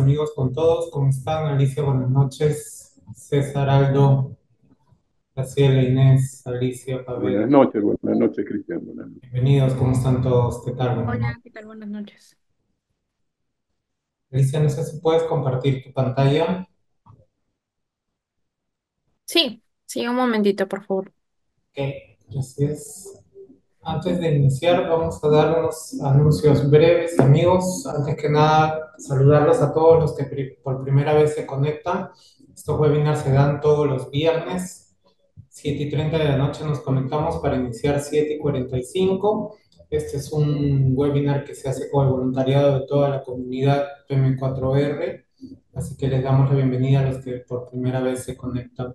amigos, con todos. ¿Cómo están? Alicia, buenas noches. César, Aldo, Graciela, Inés, Alicia, Pablo. Buenas noches, buenas noches, Cristian. Buenas noches. Bienvenidos, ¿cómo están todos? ¿Qué tal? Hola, ¿qué tal? Buenas noches. Alicia, no sé si puedes compartir tu pantalla. Sí, sí, un momentito, por favor. Ok, gracias. Antes de iniciar, vamos a dar unos anuncios breves, amigos. Antes que nada, saludarlos a todos los que por primera vez se conectan. Estos webinars se dan todos los viernes, 7 y 30 de la noche nos conectamos para iniciar 7 y 45. Este es un webinar que se hace con el voluntariado de toda la comunidad PM4R, así que les damos la bienvenida a los que por primera vez se conectan.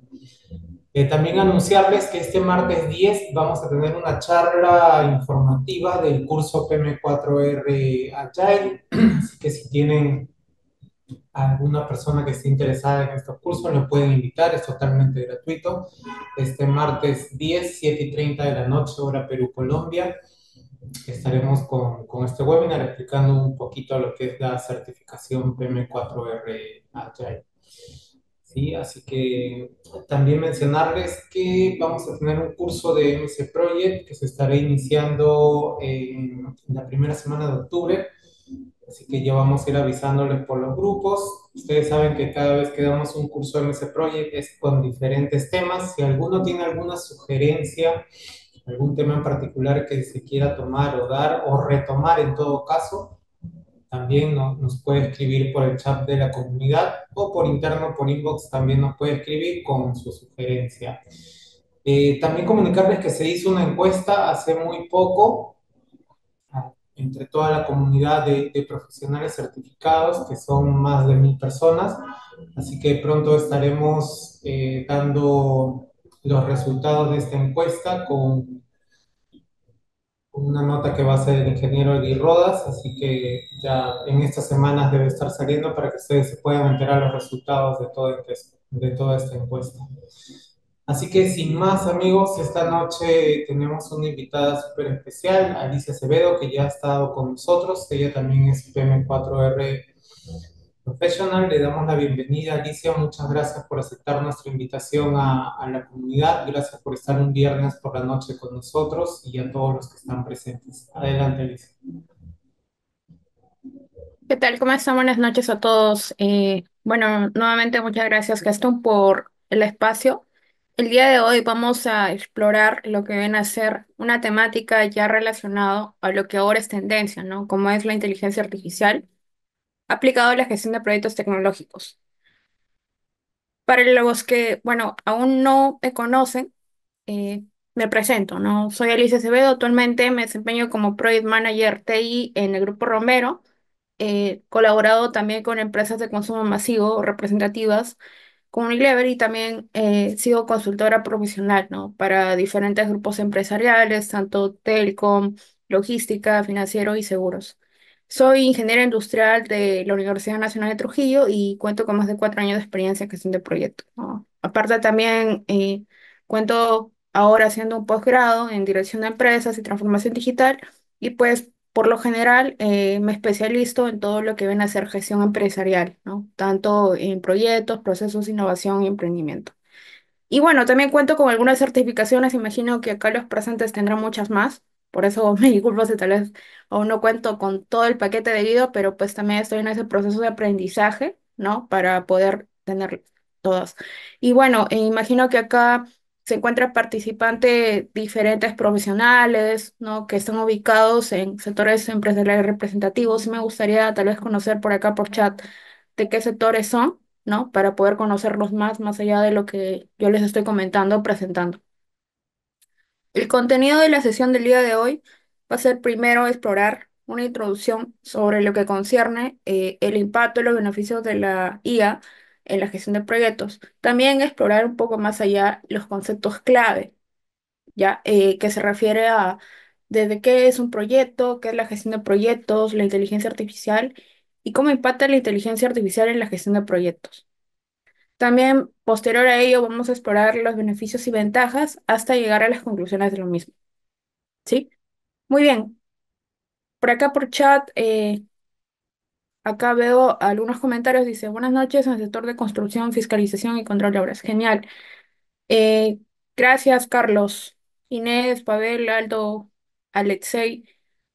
Eh, también anunciarles que este martes 10 vamos a tener una charla informativa del curso PM4R Agile, así que si tienen alguna persona que esté interesada en estos cursos, lo pueden invitar, es totalmente gratuito. Este martes 10, 7 y 30 de la noche, hora Perú-Colombia, estaremos con, con, este webinar explicando un poquito lo que es la certificación PM4R Agile. ¿sí? Así que también mencionarles que vamos a tener un curso de MC Project que se estará iniciando en la primera semana de octubre. Así que ya vamos a ir avisándoles por los grupos. Ustedes saben que cada vez que damos un curso de MC Project es con diferentes temas. Si alguno tiene alguna sugerencia, algún tema en particular que se quiera tomar o dar o retomar en todo caso, también nos puede escribir por el chat de la comunidad o por interno, por inbox, también nos puede escribir con su sugerencia. Eh, también comunicarles que se hizo una encuesta hace muy poco ah, entre toda la comunidad de, profesionales certificados, que son más de mil personas, así que pronto estaremos eh, dando los resultados de esta encuesta con una nota que va a ser el ingeniero Eddie Rodas, así que ya en estas semanas debe estar saliendo para que ustedes se puedan enterar los resultados de, todo este, de toda esta encuesta. Así que sin más amigos, esta noche tenemos una invitada súper especial, Alicia Acevedo, que ya ha estado con nosotros, ella también es PM4R Profesional, Le damos la bienvenida, Alicia. Muchas gracias por aceptar nuestra invitación a, la comunidad. Gracias por estar un viernes por la noche con nosotros y a todos los que están presentes. Adelante, Alicia. ¿Qué tal? ¿Cómo están? Buenas noches a todos. Eh, bueno, nuevamente muchas gracias, Gastón, por el espacio. El día de hoy vamos a explorar lo que viene a ser una temática ya relacionada a lo que ahora es tendencia, ¿no? Como es la inteligencia artificial aplicado a la gestión de proyectos tecnológicos. Para los que, bueno, aún no me conocen, eh, me presento, ¿no? Soy Alicia Acevedo, actualmente me desempeño como Project Manager TI en el Grupo Romero, eh, colaborado también con empresas de consumo masivo representativas como Unilever y también eh, sigo consultora profesional, ¿no? Para diferentes grupos empresariales, tanto telecom, logística, financiero y seguros. Soy ingeniera industrial de la Universidad Nacional de Trujillo y cuento con más de cuatro años de experiencia en gestión de proyectos. Aparte también eh, cuento ahora haciendo un posgrado en dirección de empresas y transformación digital y pues por lo general eh, me especializo en todo lo que viene a ser gestión empresarial, tanto en proyectos, procesos, innovación y emprendimiento. Y bueno, también cuento con algunas certificaciones, imagino que acá los presentes tendrán muchas más. Por eso me disculpo si tal vez aún no cuento con todo el paquete debido, pero pues también estoy en ese proceso de aprendizaje, ¿no? Para poder tener todas. Y bueno, e imagino que acá se encuentran participantes diferentes profesionales, ¿no? Que están ubicados en sectores empresariales representativos. Y me gustaría tal vez conocer por acá, por chat, de qué sectores son, ¿no? Para poder conocerlos más, más allá de lo que yo les estoy comentando, presentando. El contenido de la sesión del día de hoy va a ser primero explorar una introducción sobre lo que concierne eh, el impacto y los beneficios de la IA en la gestión de proyectos. También explorar un poco más allá los conceptos clave, ya eh, que se refiere a desde qué es un proyecto, qué es la gestión de proyectos, la inteligencia artificial y cómo impacta la inteligencia artificial en la gestión de proyectos. También, posterior a ello, vamos a explorar los beneficios y ventajas hasta llegar a las conclusiones de lo mismo. ¿Sí? Muy bien. Por acá por chat, eh, acá veo algunos comentarios. Dice, buenas noches en el sector de construcción, fiscalización y control de obras. Genial. Eh, gracias, Carlos, Inés, Pavel, Aldo, Alexei.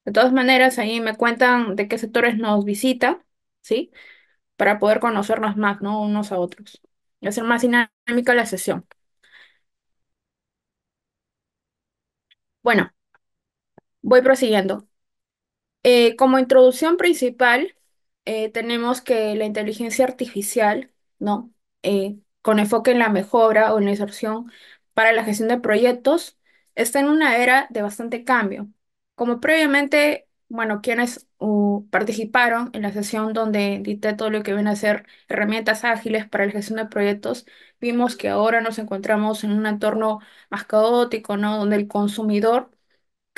De todas maneras, ahí me cuentan de qué sectores nos visita, ¿sí? Para poder conocernos más, ¿no? Unos a otros y hacer más dinámica la sesión. Bueno, voy prosiguiendo. Eh, como introducción principal, eh, tenemos que la inteligencia artificial, ¿no? Eh, con enfoque en la mejora o en la inserción para la gestión de proyectos, está en una era de bastante cambio. Como previamente bueno, quienes uh, participaron en la sesión donde dicté todo lo que viene a ser herramientas ágiles para la gestión de proyectos, vimos que ahora nos encontramos en un entorno más caótico, ¿no? Donde el consumidor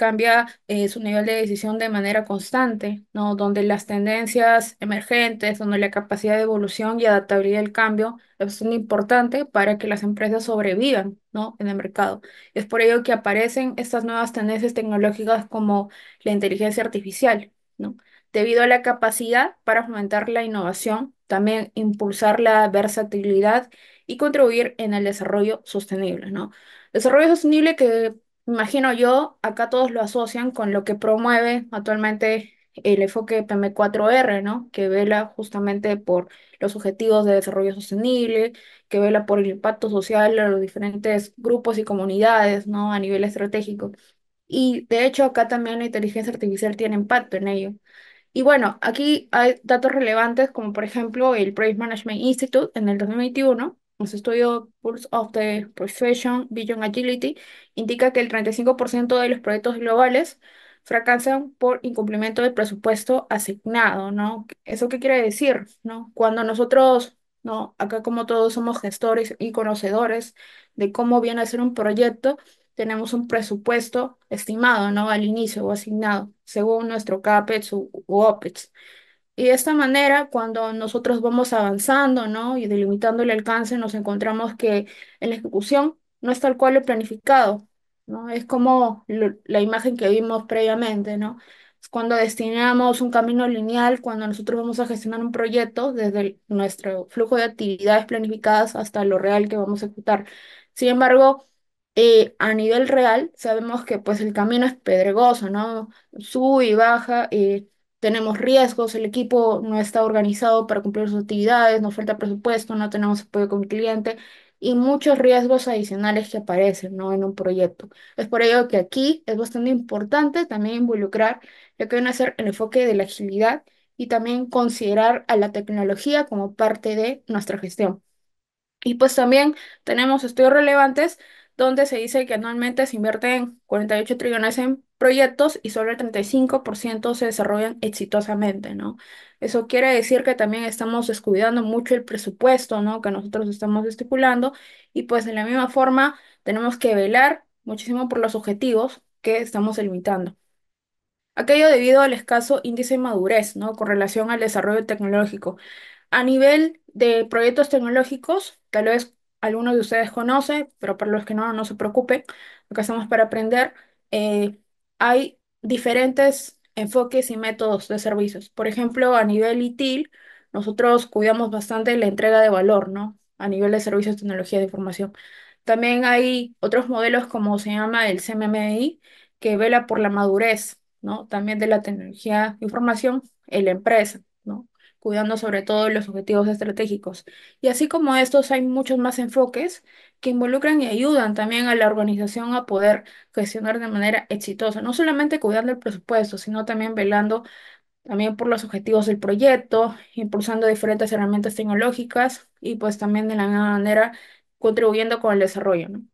cambia eh, su nivel de decisión de manera constante, ¿no? Donde las tendencias emergentes, donde la capacidad de evolución y adaptabilidad del cambio es importante para que las empresas sobrevivan, ¿no? En el mercado. Es por ello que aparecen estas nuevas tendencias tecnológicas como la inteligencia artificial, ¿no? Debido a la capacidad para fomentar la innovación, también impulsar la versatilidad y contribuir en el desarrollo sostenible, ¿no? Desarrollo sostenible que imagino yo, acá todos lo asocian con lo que promueve actualmente el enfoque PM4R, ¿no? Que vela justamente por los objetivos de desarrollo sostenible, que vela por el impacto social de los diferentes grupos y comunidades, ¿no? A nivel estratégico. Y de hecho acá también la inteligencia artificial tiene impacto en ello. Y bueno, aquí hay datos relevantes como por ejemplo el Price Management Institute en el 2021 los estudio Pulse of the Profession Vision Agility indica que el 35% de los proyectos globales fracasan por incumplimiento del presupuesto asignado, ¿no? ¿Eso qué quiere decir, no? Cuando nosotros, ¿no? Acá como todos somos gestores y conocedores de cómo viene a ser un proyecto, tenemos un presupuesto estimado, ¿no? Al inicio o asignado, según nuestro CAPEX o u OPEX. Y de esta manera, cuando nosotros vamos avanzando, ¿no? Y delimitando el alcance, nos encontramos que en la ejecución no es tal cual lo planificado, ¿no? Es como la imagen que vimos previamente, ¿no? cuando destinamos un camino lineal, cuando nosotros vamos a gestionar un proyecto desde nuestro flujo de actividades planificadas hasta lo real que vamos a ejecutar. Sin embargo, eh, a nivel real sabemos que pues el camino es pedregoso, ¿no? Sube y baja, y eh, tenemos riesgos, el equipo no está organizado para cumplir sus actividades, nos falta presupuesto, no tenemos apoyo con el cliente y muchos riesgos adicionales que aparecen ¿no? en un proyecto. Es por ello que aquí es bastante importante también involucrar lo que viene a ser el enfoque de la agilidad y también considerar a la tecnología como parte de nuestra gestión. Y pues también tenemos estudios relevantes donde se dice que anualmente se invierten 48 trillones en proyectos y solo el 35% se desarrollan exitosamente, ¿no? Eso quiere decir que también estamos descuidando mucho el presupuesto, ¿no? Que nosotros estamos estipulando y pues de la misma forma tenemos que velar muchísimo por los objetivos que estamos limitando. Aquello debido al escaso índice de madurez, ¿no? Con relación al desarrollo tecnológico. A nivel de proyectos tecnológicos, tal vez algunos de ustedes conocen, pero para los que no, no se preocupen, que hacemos para aprender. Eh, hay diferentes enfoques y métodos de servicios. Por ejemplo, a nivel ITIL, nosotros cuidamos bastante la entrega de valor, ¿no? A nivel de servicios de tecnología de información. También hay otros modelos como se llama el CMMI, que vela por la madurez, ¿no? También de la tecnología de información en la empresa cuidando sobre todo los objetivos estratégicos. Y así como estos, hay muchos más enfoques que involucran y ayudan también a la organización a poder gestionar de manera exitosa, no solamente cuidando el presupuesto, sino también velando también por los objetivos del proyecto, impulsando diferentes herramientas tecnológicas y pues también de la misma manera contribuyendo con el desarrollo, ¿no?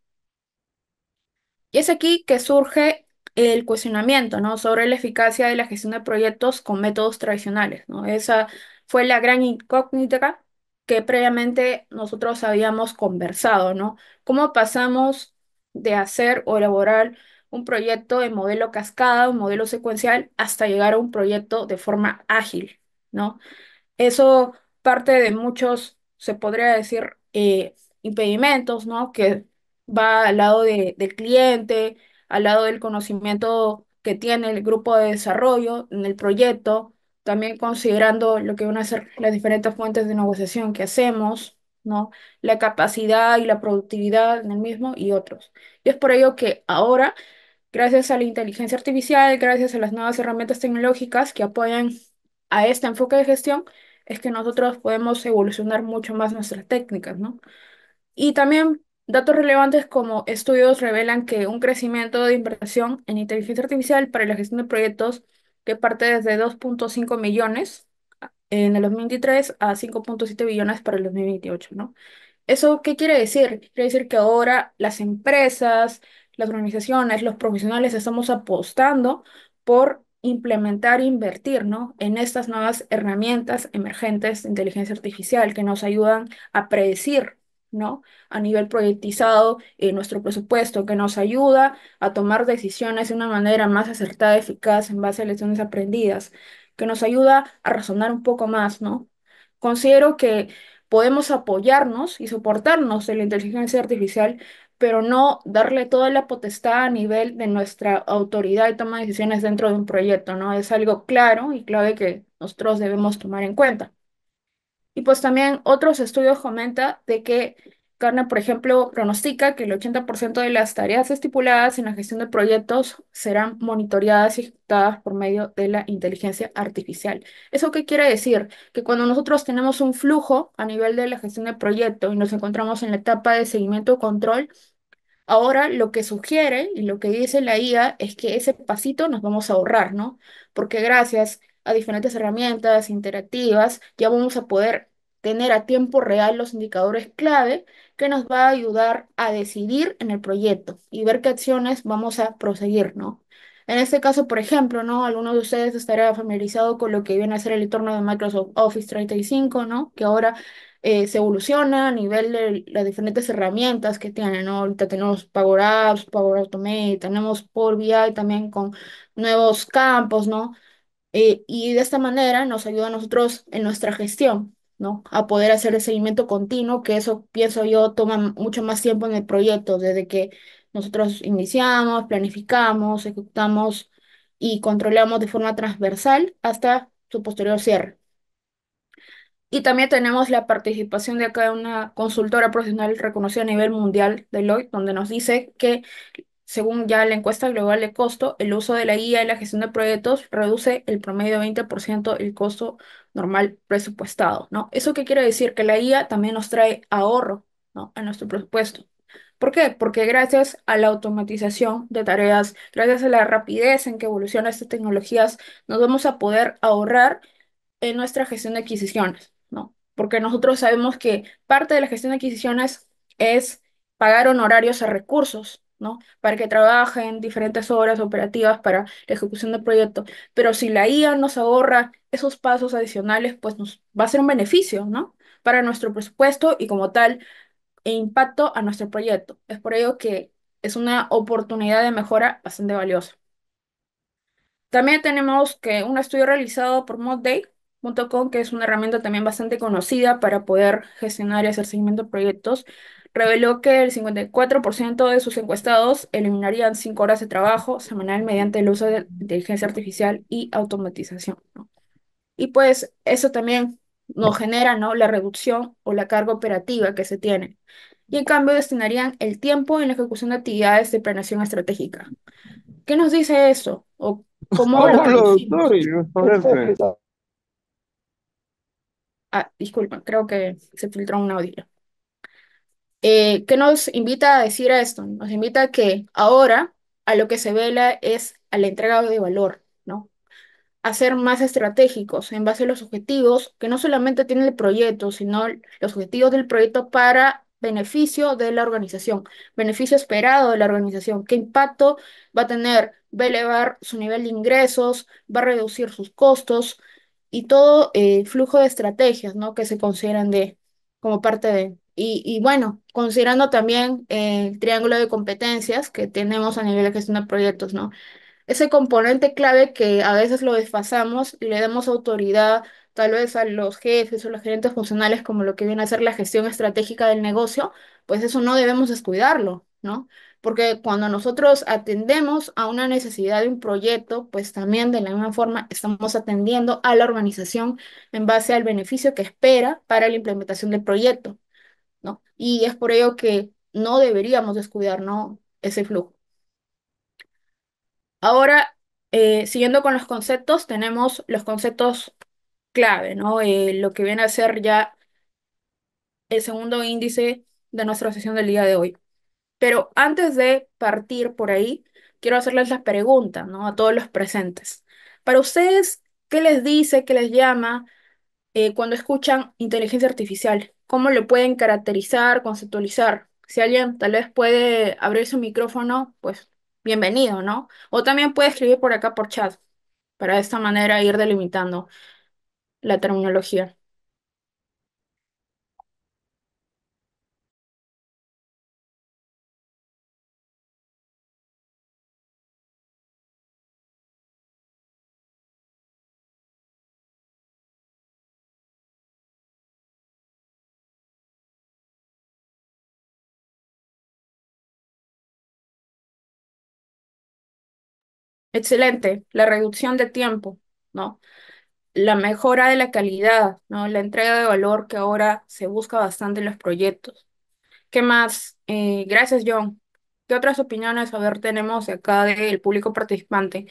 Y es aquí que surge el cuestionamiento, ¿no? Sobre la eficacia de la gestión de proyectos con métodos tradicionales, ¿no? Esa fue la gran incógnita que previamente nosotros habíamos conversado, ¿no? ¿Cómo pasamos de hacer o elaborar un proyecto de modelo cascada, un modelo secuencial, hasta llegar a un proyecto de forma ágil, ¿no? Eso parte de muchos, se podría decir, eh, impedimentos, ¿no? Que va al lado de, del cliente, al lado del conocimiento que tiene el grupo de desarrollo en el proyecto, también considerando lo que van a ser las diferentes fuentes de negociación que hacemos, ¿no? La capacidad y la productividad en el mismo y otros. Y es por ello que ahora, gracias a la inteligencia artificial, gracias a las nuevas herramientas tecnológicas que apoyan a este enfoque de gestión, es que nosotros podemos evolucionar mucho más nuestras técnicas, ¿no? Y también datos relevantes como estudios revelan que un crecimiento de inversión en inteligencia artificial para la gestión de proyectos que parte desde 2.5 millones en el 2023 a 5.7 billones para el 2028, ¿no? ¿Eso qué quiere decir? Quiere decir que ahora las empresas, las organizaciones, los profesionales estamos apostando por implementar e invertir ¿no? en estas nuevas herramientas emergentes de inteligencia artificial que nos ayudan a predecir ¿no? A nivel proyectizado, en eh, nuestro presupuesto que nos ayuda a tomar decisiones de una manera más acertada, eficaz en base a lecciones aprendidas, que nos ayuda a razonar un poco más, ¿no? Considero que podemos apoyarnos y soportarnos en la inteligencia artificial, pero no darle toda la potestad a nivel de nuestra autoridad y toma de decisiones dentro de un proyecto, ¿no? Es algo claro y clave que nosotros debemos tomar en cuenta. Y pues también otros estudios comenta de que carne por ejemplo, pronostica que el 80% de las tareas estipuladas en la gestión de proyectos serán monitoreadas y ejecutadas por medio de la inteligencia artificial. ¿Eso qué quiere decir? Que cuando nosotros tenemos un flujo a nivel de la gestión de proyecto y nos encontramos en la etapa de seguimiento control, ahora lo que sugiere y lo que dice la IA es que ese pasito nos vamos a ahorrar, ¿no? Porque gracias a diferentes herramientas interactivas, ya vamos a poder tener a tiempo real los indicadores clave que nos va a ayudar a decidir en el proyecto y ver qué acciones vamos a proseguir, ¿no? En este caso, por ejemplo, ¿no? Alguno de ustedes estará familiarizado con lo que viene a ser el entorno de Microsoft Office 35, ¿no? Que ahora eh, se evoluciona a nivel de las diferentes herramientas que tienen, ¿no? Ahorita tenemos Power Apps, Power Automate, tenemos Power BI también con nuevos campos, ¿no? Eh, y de esta manera nos ayuda a nosotros en nuestra gestión, ¿no? A poder hacer el seguimiento continuo, que eso pienso yo toma mucho más tiempo en el proyecto, desde que nosotros iniciamos, planificamos, ejecutamos y controlamos de forma transversal hasta su posterior cierre. Y también tenemos la participación de acá de una consultora profesional reconocida a nivel mundial, Deloitte, donde nos dice que según ya la encuesta global de costo, el uso de la IA en la gestión de proyectos reduce el promedio 20% el costo normal presupuestado, ¿no? ¿Eso qué quiere decir? Que la IA también nos trae ahorro, ¿no? A nuestro presupuesto. ¿Por qué? Porque gracias a la automatización de tareas, gracias a la rapidez en que evolucionan estas tecnologías, nos vamos a poder ahorrar en nuestra gestión de adquisiciones, ¿no? Porque nosotros sabemos que parte de la gestión de adquisiciones es pagar honorarios a recursos, ¿no? Para que trabajen diferentes horas operativas para la ejecución del proyecto. Pero si la IA nos ahorra esos pasos adicionales, pues nos va a ser un beneficio, ¿no? Para nuestro presupuesto y como tal, e impacto a nuestro proyecto. Es por ello que es una oportunidad de mejora bastante valiosa. También tenemos que un estudio realizado por modday.com, que es una herramienta también bastante conocida para poder gestionar y hacer seguimiento de proyectos, reveló que el 54% de sus encuestados eliminarían 5 horas de trabajo semanal mediante el uso de inteligencia artificial y automatización. Y pues eso también nos genera ¿no? la reducción o la carga operativa que se tiene. Y en cambio destinarían el tiempo en la ejecución de actividades de planeación estratégica. ¿Qué nos dice eso? ¿O cómo Ah, disculpen, creo que se filtró un audio. Eh, ¿Qué nos invita a decir a esto? Nos invita a que ahora a lo que se vela es a la entrega de valor, ¿no? A ser más estratégicos en base a los objetivos que no solamente tiene el proyecto, sino los objetivos del proyecto para beneficio de la organización, beneficio esperado de la organización, qué impacto va a tener, va a elevar su nivel de ingresos, va a reducir sus costos y todo el eh, flujo de estrategias, ¿no? Que se consideran de como parte de y, bueno, considerando también eh, el triángulo de competencias que tenemos a nivel de gestión de proyectos, ¿no? Ese componente clave que a veces lo desfasamos y le damos autoridad tal vez a los jefes o los gerentes funcionales como lo que viene a ser la gestión estratégica del negocio, pues eso no debemos descuidarlo, ¿no? Porque cuando nosotros atendemos a una necesidad de un proyecto, pues también de la misma forma estamos atendiendo a la organización en base al beneficio que espera para la implementación del proyecto. ¿no? Y es por ello que no deberíamos descuidar, Ese flujo. Ahora, eh, siguiendo con los conceptos, tenemos los conceptos clave, ¿no? Eh, lo que viene a ser ya el segundo índice de nuestra sesión del día de hoy. Pero antes de partir por ahí, quiero hacerles las preguntas, ¿no? A todos los presentes. Para ustedes, ¿qué les dice, qué les llama eh, cuando escuchan inteligencia artificial? cómo lo pueden caracterizar, conceptualizar. Si alguien tal vez puede abrir su micrófono, pues bienvenido, ¿no? O también puede escribir por acá por chat, para de esta manera ir delimitando la terminología. Excelente, la reducción de tiempo, ¿no? La mejora de la calidad, ¿no? La entrega de valor que ahora se busca bastante en los proyectos. ¿Qué más? Eh, gracias, John. ¿Qué otras opiniones, a ver, tenemos acá del público participante?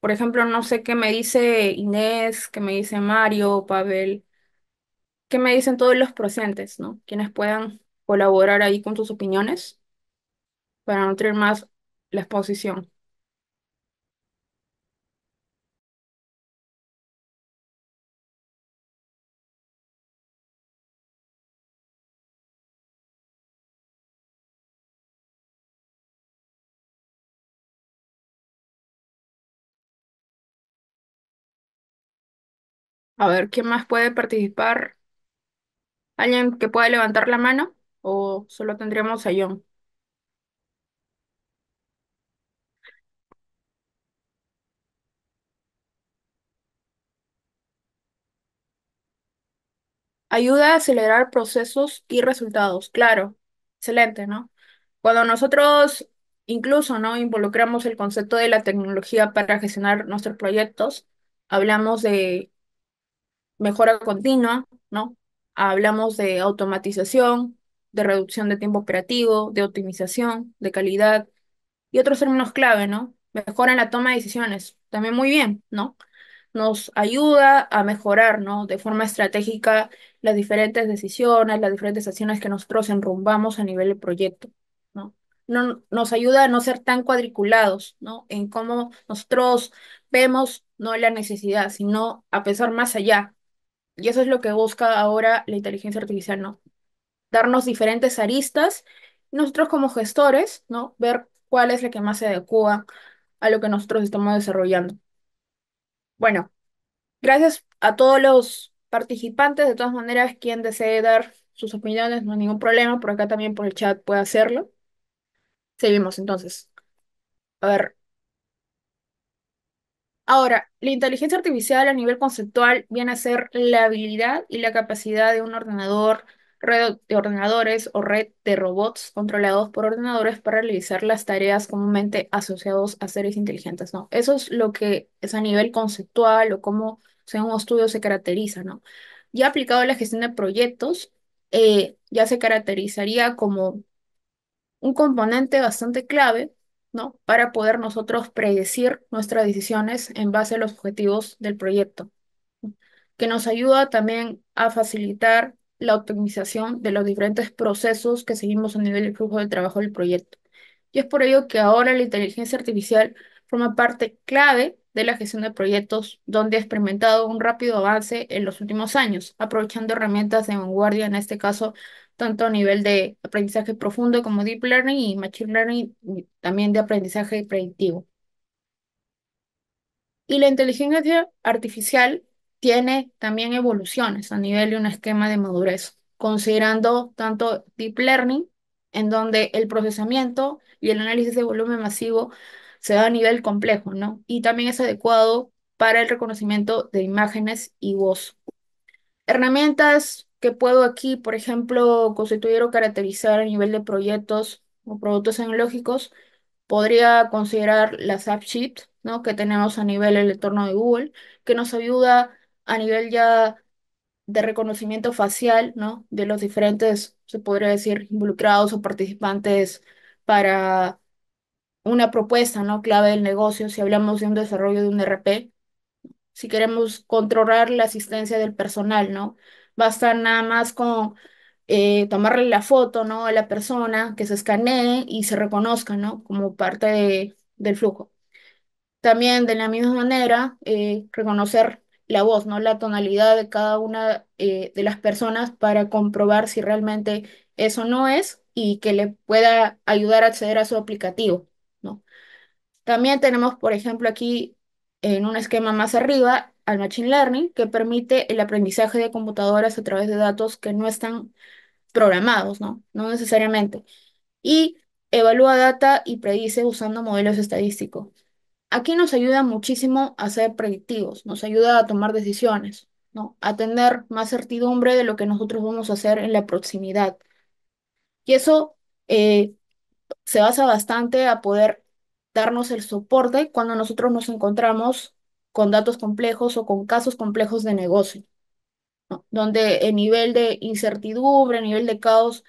Por ejemplo, no sé qué me dice Inés, qué me dice Mario, Pavel, qué me dicen todos los presentes, ¿no? Quienes puedan colaborar ahí con sus opiniones para nutrir más la exposición. A ver, ¿quién más puede participar? ¿Alguien que pueda levantar la mano? ¿O solo tendríamos a John? Ayuda a acelerar procesos y resultados, claro. Excelente, ¿no? Cuando nosotros incluso, ¿no? Involucramos el concepto de la tecnología para gestionar nuestros proyectos, hablamos de mejora continua, ¿no? Hablamos de automatización, de reducción de tiempo operativo, de optimización, de calidad y otros términos clave, ¿no? Mejora en la toma de decisiones, también muy bien, ¿no? Nos ayuda a mejorar, ¿no? De forma estratégica las diferentes decisiones, las diferentes acciones que nosotros enrumbamos a nivel de proyecto, ¿no? no nos ayuda a no ser tan cuadriculados, ¿no? En cómo nosotros vemos, no la necesidad, sino a pensar más allá, y eso es lo que busca ahora la inteligencia artificial, ¿no? Darnos diferentes aristas, nosotros como gestores, ¿no? Ver cuál es la que más se adecua a lo que nosotros estamos desarrollando. Bueno, gracias a todos los participantes, de todas maneras, quien desee dar sus opiniones, no hay ningún problema, por acá también por el chat puede hacerlo. Seguimos entonces. A ver, Ahora, la inteligencia artificial a nivel conceptual viene a ser la habilidad y la capacidad de un ordenador, red de ordenadores o red de robots controlados por ordenadores para realizar las tareas comúnmente asociadas a seres inteligentes, ¿no? Eso es lo que es a nivel conceptual o cómo según un estudio se caracteriza, ¿no? Ya aplicado a la gestión de proyectos, eh, ya se caracterizaría como un componente bastante clave ¿no? Para poder nosotros predecir nuestras decisiones en base a los objetivos del proyecto, que nos ayuda también a facilitar la optimización de los diferentes procesos que seguimos a nivel del flujo de trabajo del proyecto. Y es por ello que ahora la inteligencia artificial forma parte clave de la gestión de proyectos, donde ha experimentado un rápido avance en los últimos años, aprovechando herramientas de vanguardia, en este caso, tanto a nivel de aprendizaje profundo como deep learning y machine learning, también de aprendizaje predictivo. Y la inteligencia artificial tiene también evoluciones a nivel de un esquema de madurez, considerando tanto deep learning, en donde el procesamiento y el análisis de volumen masivo se da a nivel complejo, ¿no? Y también es adecuado para el reconocimiento de imágenes y voz. Herramientas que puedo aquí, por ejemplo, constituir o caracterizar a nivel de proyectos o productos tecnológicos, podría considerar las AppSheet, ¿no? que tenemos a nivel el entorno de Google, que nos ayuda a nivel ya de reconocimiento facial ¿no? de los diferentes, se podría decir, involucrados o participantes para una propuesta ¿no? clave del negocio, si hablamos de un desarrollo de un e RP, si queremos controlar la asistencia del personal, ¿no? Basta nada más con eh, tomarle la foto, ¿no? A la persona, que se escanee y se reconozca, ¿no? Como parte de, del flujo. También de la misma manera, eh, reconocer la voz, ¿no? La tonalidad de cada una eh, de las personas para comprobar si realmente eso no es y que le pueda ayudar a acceder a su aplicativo. También tenemos, por ejemplo, aquí en un esquema más arriba al Machine Learning, que permite el aprendizaje de computadoras a través de datos que no están programados, ¿no? No necesariamente. Y evalúa data y predice usando modelos estadísticos. Aquí nos ayuda muchísimo a ser predictivos, nos ayuda a tomar decisiones, ¿no? A tener más certidumbre de lo que nosotros vamos a hacer en la proximidad. Y eso eh, se basa bastante a poder darnos el soporte cuando nosotros nos encontramos con datos complejos o con casos complejos de negocio, donde el nivel de incertidumbre, el nivel de caos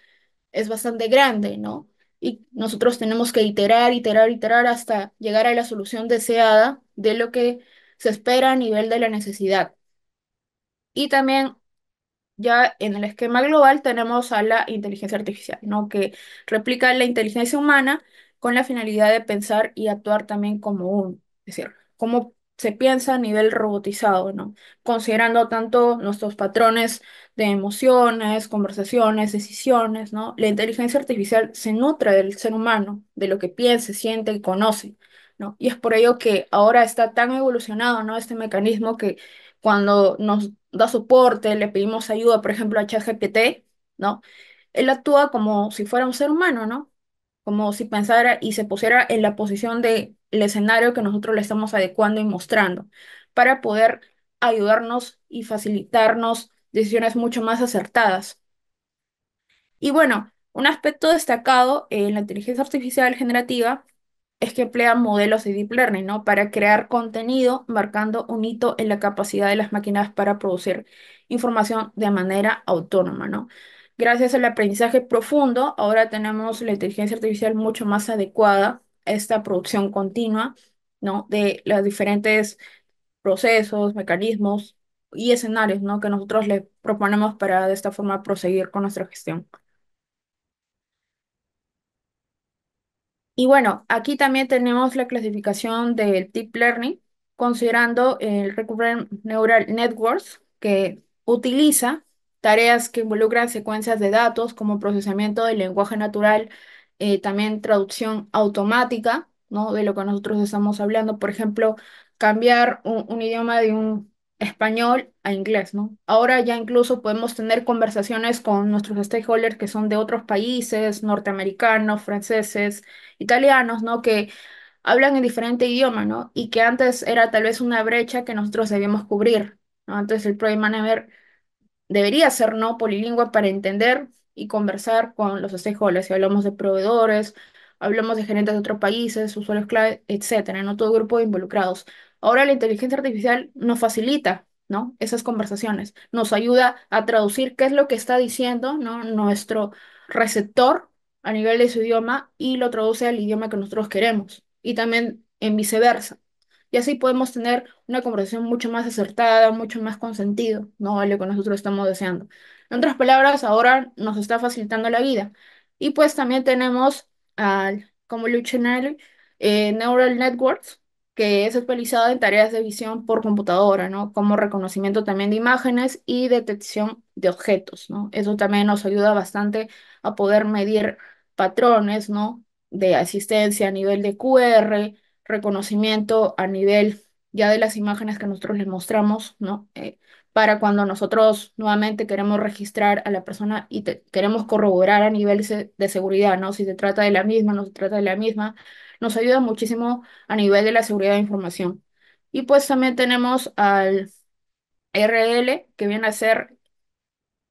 es bastante grande, ¿no? Y nosotros tenemos que iterar, iterar, iterar hasta llegar a la solución deseada de lo que se espera a nivel de la necesidad. Y también ya en el esquema global tenemos a la inteligencia artificial, ¿no? que replica la inteligencia humana con la finalidad de pensar y actuar también como un, es decir, cómo se piensa a nivel robotizado, ¿no? Considerando tanto nuestros patrones de emociones, conversaciones, decisiones, ¿no? La inteligencia artificial se nutre del ser humano, de lo que piensa, siente y conoce, ¿no? Y es por ello que ahora está tan evolucionado, ¿no? Este mecanismo que cuando nos da soporte, le pedimos ayuda, por ejemplo, a ChatGPT, ¿no? Él actúa como si fuera un ser humano, ¿no? como si pensara y se pusiera en la posición del escenario que nosotros le estamos adecuando y mostrando, para poder ayudarnos y facilitarnos decisiones mucho más acertadas. Y bueno, un aspecto destacado en la inteligencia artificial generativa es que emplea modelos de deep learning, ¿no? Para crear contenido, marcando un hito en la capacidad de las máquinas para producir información de manera autónoma, ¿no? Gracias al aprendizaje profundo, ahora tenemos la inteligencia artificial mucho más adecuada a esta producción continua, ¿no? De los diferentes procesos, mecanismos y escenarios, ¿no? Que nosotros le proponemos para de esta forma proseguir con nuestra gestión. Y bueno, aquí también tenemos la clasificación del deep learning, considerando el recurrent neural networks que utiliza tareas que involucran secuencias de datos como procesamiento del lenguaje natural, eh, también traducción automática, ¿no? De lo que nosotros estamos hablando, por ejemplo, cambiar un, idioma de un español a inglés, ¿no? Ahora ya incluso podemos tener conversaciones con nuestros stakeholders que son de otros países, norteamericanos, franceses, italianos, ¿no? Que hablan en diferente idioma, ¿no? Y que antes era tal vez una brecha que nosotros debíamos cubrir, ¿no? Antes el project manager debería ser no polilingüe para entender y conversar con los stakeholders. Si hablamos de proveedores, hablamos de gerentes de otros países, usuarios clave, etcétera, ¿no? Todo grupo de involucrados. Ahora la inteligencia artificial nos facilita, ¿no? Esas conversaciones. Nos ayuda a traducir qué es lo que está diciendo, ¿no? Nuestro receptor a nivel de su idioma y lo traduce al idioma que nosotros queremos. Y también en viceversa y así podemos tener una conversación mucho más acertada, mucho más con sentido, ¿no? vale lo que nosotros estamos deseando. En otras palabras, ahora nos está facilitando la vida. Y pues también tenemos al, como Luchonary eh, Neural Networks, que es especializado en tareas de visión por computadora, ¿no? Como reconocimiento también de imágenes y detección de objetos, ¿no? Eso también nos ayuda bastante a poder medir patrones, ¿no? De asistencia a nivel de QR, reconocimiento a nivel ya de las imágenes que nosotros les mostramos, ¿no? Eh, para cuando nosotros nuevamente queremos registrar a la persona y queremos corroborar a nivel de seguridad, ¿no? Si se trata de la misma, no se trata de la misma, nos ayuda muchísimo a nivel de la seguridad de información. Y pues también tenemos al RL, que viene a ser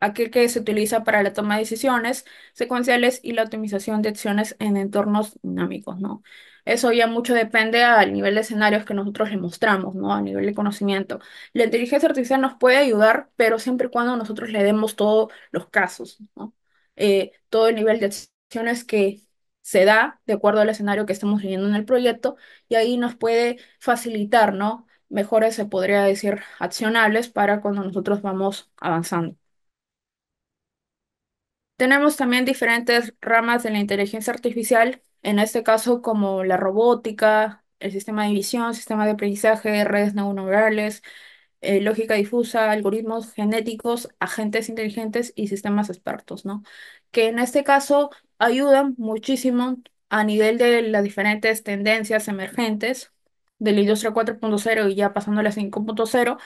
aquel que se utiliza para la toma de decisiones secuenciales y la optimización de acciones en entornos dinámicos, ¿no? Eso ya mucho depende al nivel de escenarios que nosotros le mostramos, ¿no? A nivel de conocimiento. La inteligencia artificial nos puede ayudar, pero siempre y cuando nosotros le demos todos los casos, ¿no? Eh, todo el nivel de acciones que se da de acuerdo al escenario que estamos viviendo en el proyecto y ahí nos puede facilitar, ¿no? Mejores, se podría decir, accionables para cuando nosotros vamos avanzando. Tenemos también diferentes ramas de la inteligencia artificial en este caso como la robótica, el sistema de visión, sistema de aprendizaje, redes neuronales, eh, lógica difusa, algoritmos genéticos, agentes inteligentes y sistemas expertos, ¿no? Que en este caso ayudan muchísimo a nivel de las diferentes tendencias emergentes de la industria 4.0 y ya pasando a la 5.0,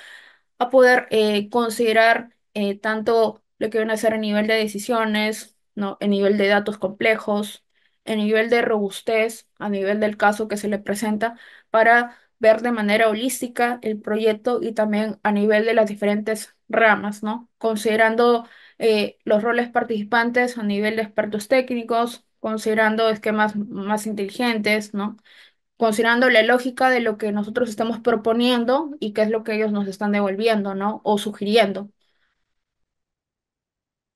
a poder eh, considerar eh, tanto lo que van a ser a nivel de decisiones, ¿no? en nivel de datos complejos, a nivel de robustez, a nivel del caso que se le presenta, para ver de manera holística el proyecto y también a nivel de las diferentes ramas, ¿no? Considerando eh, los roles participantes a nivel de expertos técnicos, considerando esquemas más inteligentes, ¿no? Considerando la lógica de lo que nosotros estamos proponiendo y qué es lo que ellos nos están devolviendo, ¿no? O sugiriendo.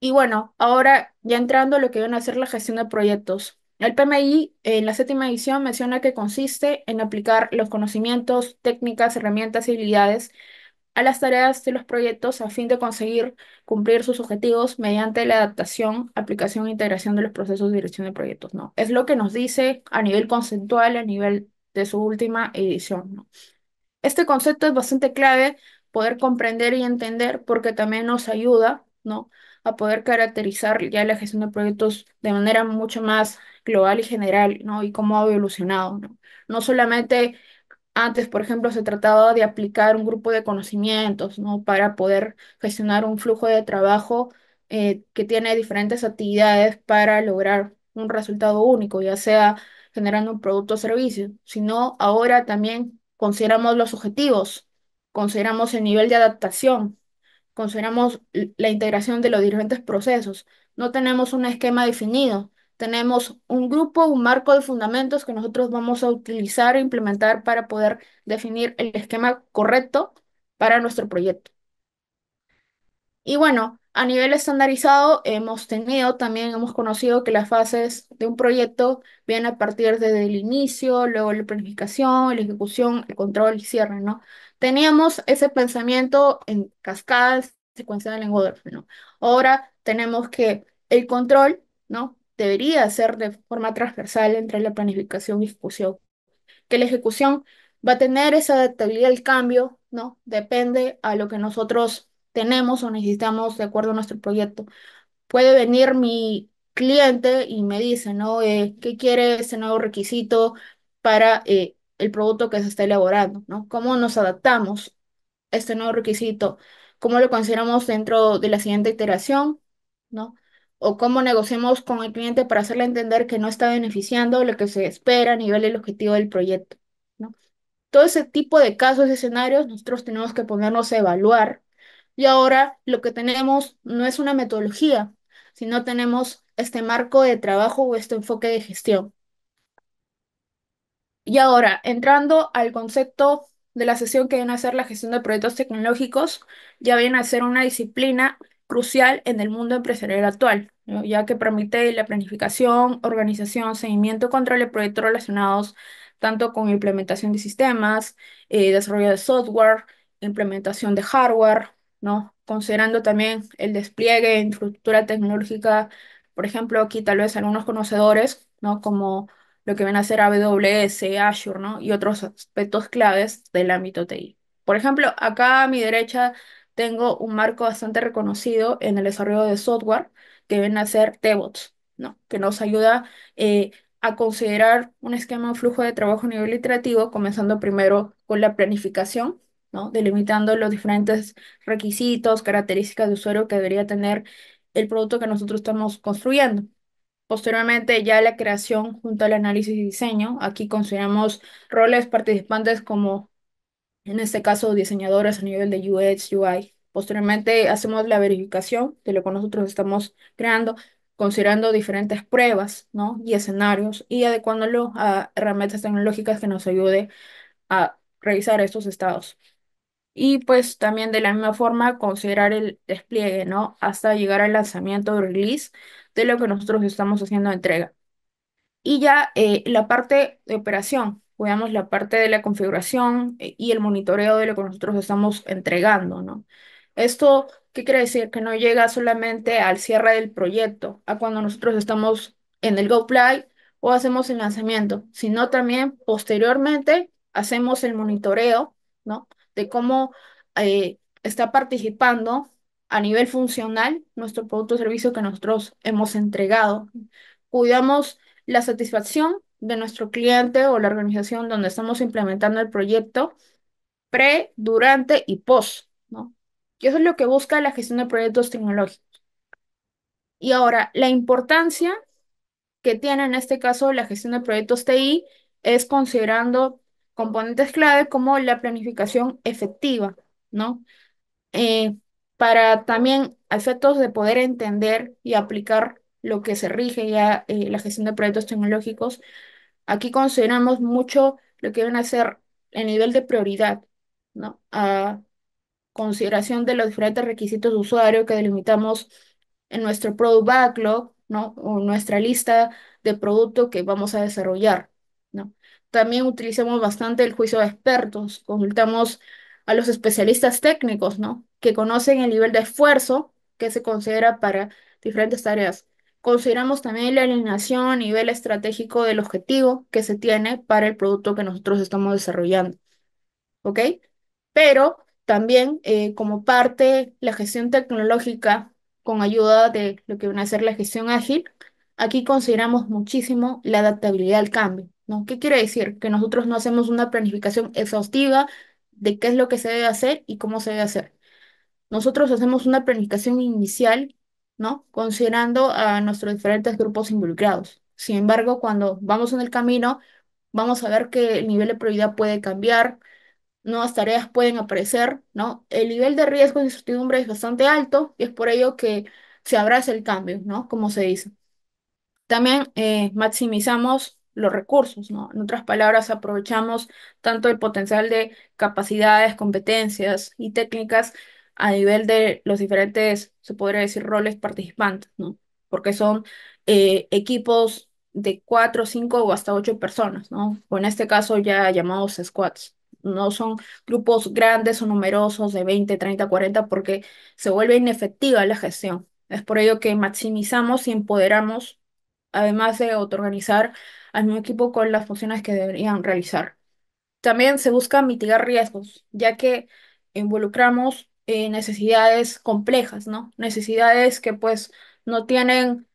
Y bueno, ahora ya entrando a lo que van a ser la gestión de proyectos. El PMI en la séptima edición menciona que consiste en aplicar los conocimientos, técnicas, herramientas y habilidades a las tareas de los proyectos a fin de conseguir cumplir sus objetivos mediante la adaptación, aplicación e integración de los procesos de dirección de proyectos, ¿no? Es lo que nos dice a nivel conceptual, a nivel de su última edición, Este concepto es bastante clave poder comprender y entender porque también nos ayuda, ¿no? A poder caracterizar ya la gestión de proyectos de manera mucho más global y general, ¿no? Y cómo ha evolucionado, ¿no? No solamente antes, por ejemplo, se trataba de aplicar un grupo de conocimientos, ¿no? Para poder gestionar un flujo de trabajo eh, que tiene diferentes actividades para lograr un resultado único, ya sea generando un producto o servicio, sino ahora también consideramos los objetivos, consideramos el nivel de adaptación, consideramos la integración de los diferentes procesos. No tenemos un esquema definido, tenemos un grupo, un marco de fundamentos que nosotros vamos a utilizar e implementar para poder definir el esquema correcto para nuestro proyecto. Y bueno, a nivel estandarizado hemos tenido, también hemos conocido que las fases de un proyecto vienen a partir desde el inicio, luego la planificación, la ejecución, el control y cierre, ¿no? Teníamos ese pensamiento en cascadas, secuencia de lenguaje, ¿no? Ahora tenemos que el control, ¿no? debería ser de forma transversal entre la planificación y ejecución. Que la ejecución va a tener esa adaptabilidad al cambio, ¿no? Depende a lo que nosotros tenemos o necesitamos de acuerdo a nuestro proyecto. Puede venir mi cliente y me dice, ¿no? Eh, ¿Qué quiere ese nuevo requisito para eh, el producto que se está elaborando, ¿no? ¿Cómo nos adaptamos a este nuevo requisito? ¿Cómo lo consideramos dentro de la siguiente iteración, ¿no? o cómo negociamos con el cliente para hacerle entender que no está beneficiando lo que se espera a nivel del objetivo del proyecto. ¿no? Todo ese tipo de casos y escenarios nosotros tenemos que ponernos a evaluar y ahora lo que tenemos no es una metodología, sino tenemos este marco de trabajo o este enfoque de gestión. Y ahora, entrando al concepto de la sesión que viene a ser la gestión de proyectos tecnológicos, ya viene a ser una disciplina crucial en el mundo empresarial actual ya que permite la planificación, organización, seguimiento control de proyectos relacionados tanto con implementación de sistemas, eh, desarrollo de software, implementación de hardware, ¿no? considerando también el despliegue de infraestructura tecnológica, por ejemplo, aquí tal vez algunos conocedores, ¿no? como lo que van a hacer AWS, Azure, ¿no? y otros aspectos claves del ámbito TI. Por ejemplo, acá a mi derecha tengo un marco bastante reconocido en el desarrollo de software, que deben ser DevOps, ¿no? que nos ayuda eh, a considerar un esquema, un flujo de trabajo a nivel iterativo, comenzando primero con la planificación, ¿no? delimitando los diferentes requisitos, características de usuario que debería tener el producto que nosotros estamos construyendo. Posteriormente, ya la creación junto al análisis y diseño. Aquí consideramos roles participantes como, en este caso, diseñadores a nivel de UX, UI, Posteriormente hacemos la verificación de lo que nosotros estamos creando, considerando diferentes pruebas, ¿no? Y escenarios y adecuándolo a herramientas tecnológicas que nos ayude a revisar estos estados. Y pues también de la misma forma considerar el despliegue, ¿no? Hasta llegar al lanzamiento o release de lo que nosotros estamos haciendo entrega. Y ya eh, la parte de operación, cuidamos la parte de la configuración eh, y el monitoreo de lo que nosotros estamos entregando, ¿no? Esto, ¿qué quiere decir? Que no llega solamente al cierre del proyecto, a cuando nosotros estamos en el GoPlay o hacemos el lanzamiento, sino también posteriormente hacemos el monitoreo, ¿no? De cómo eh, está participando a nivel funcional nuestro producto o servicio que nosotros hemos entregado. Cuidamos la satisfacción de nuestro cliente o la organización donde estamos implementando el proyecto pre, durante y post. Y eso es lo que busca la gestión de proyectos tecnológicos. Y ahora, la importancia que tiene en este caso la gestión de proyectos TI es considerando componentes clave como la planificación efectiva, ¿no? Eh, para también efectos de poder entender y aplicar lo que se rige ya en eh, la gestión de proyectos tecnológicos, aquí consideramos mucho lo que deben a el nivel de prioridad, ¿no? consideración de los diferentes requisitos de usuario que delimitamos en nuestro product backlog, ¿no? O nuestra lista de producto que vamos a desarrollar, ¿no? También utilizamos bastante el juicio de expertos, consultamos a los especialistas técnicos, ¿no? Que conocen el nivel de esfuerzo que se considera para diferentes tareas. Consideramos también la alineación, a nivel estratégico del objetivo que se tiene para el producto que nosotros estamos desarrollando. ¿Ok? Pero también eh, como parte la gestión tecnológica con ayuda de lo que van a hacer la gestión ágil, aquí consideramos muchísimo la adaptabilidad al cambio. ¿no? ¿Qué quiere decir? Que nosotros no hacemos una planificación exhaustiva de qué es lo que se debe hacer y cómo se debe hacer. Nosotros hacemos una planificación inicial, ¿no? Considerando a nuestros diferentes grupos involucrados. Sin embargo, cuando vamos en el camino, vamos a ver que el nivel de prioridad puede cambiar, nuevas tareas pueden aparecer, ¿no? El nivel de riesgo de incertidumbre es bastante alto y es por ello que se abraza el cambio, ¿no? Como se dice. También eh, maximizamos los recursos, ¿no? En otras palabras, aprovechamos tanto el potencial de capacidades, competencias y técnicas a nivel de los diferentes, se podría decir, roles participantes, ¿no? Porque son eh, equipos de cuatro, cinco o hasta ocho personas, ¿no? O en este caso ya llamados squads no son grupos grandes o numerosos de 20, 30, 40, porque se vuelve inefectiva la gestión. Es por ello que maximizamos y empoderamos, además de autoorganizar al mismo equipo con las funciones que deberían realizar. También se busca mitigar riesgos, ya que involucramos eh, necesidades complejas, ¿no? Necesidades que pues no tienen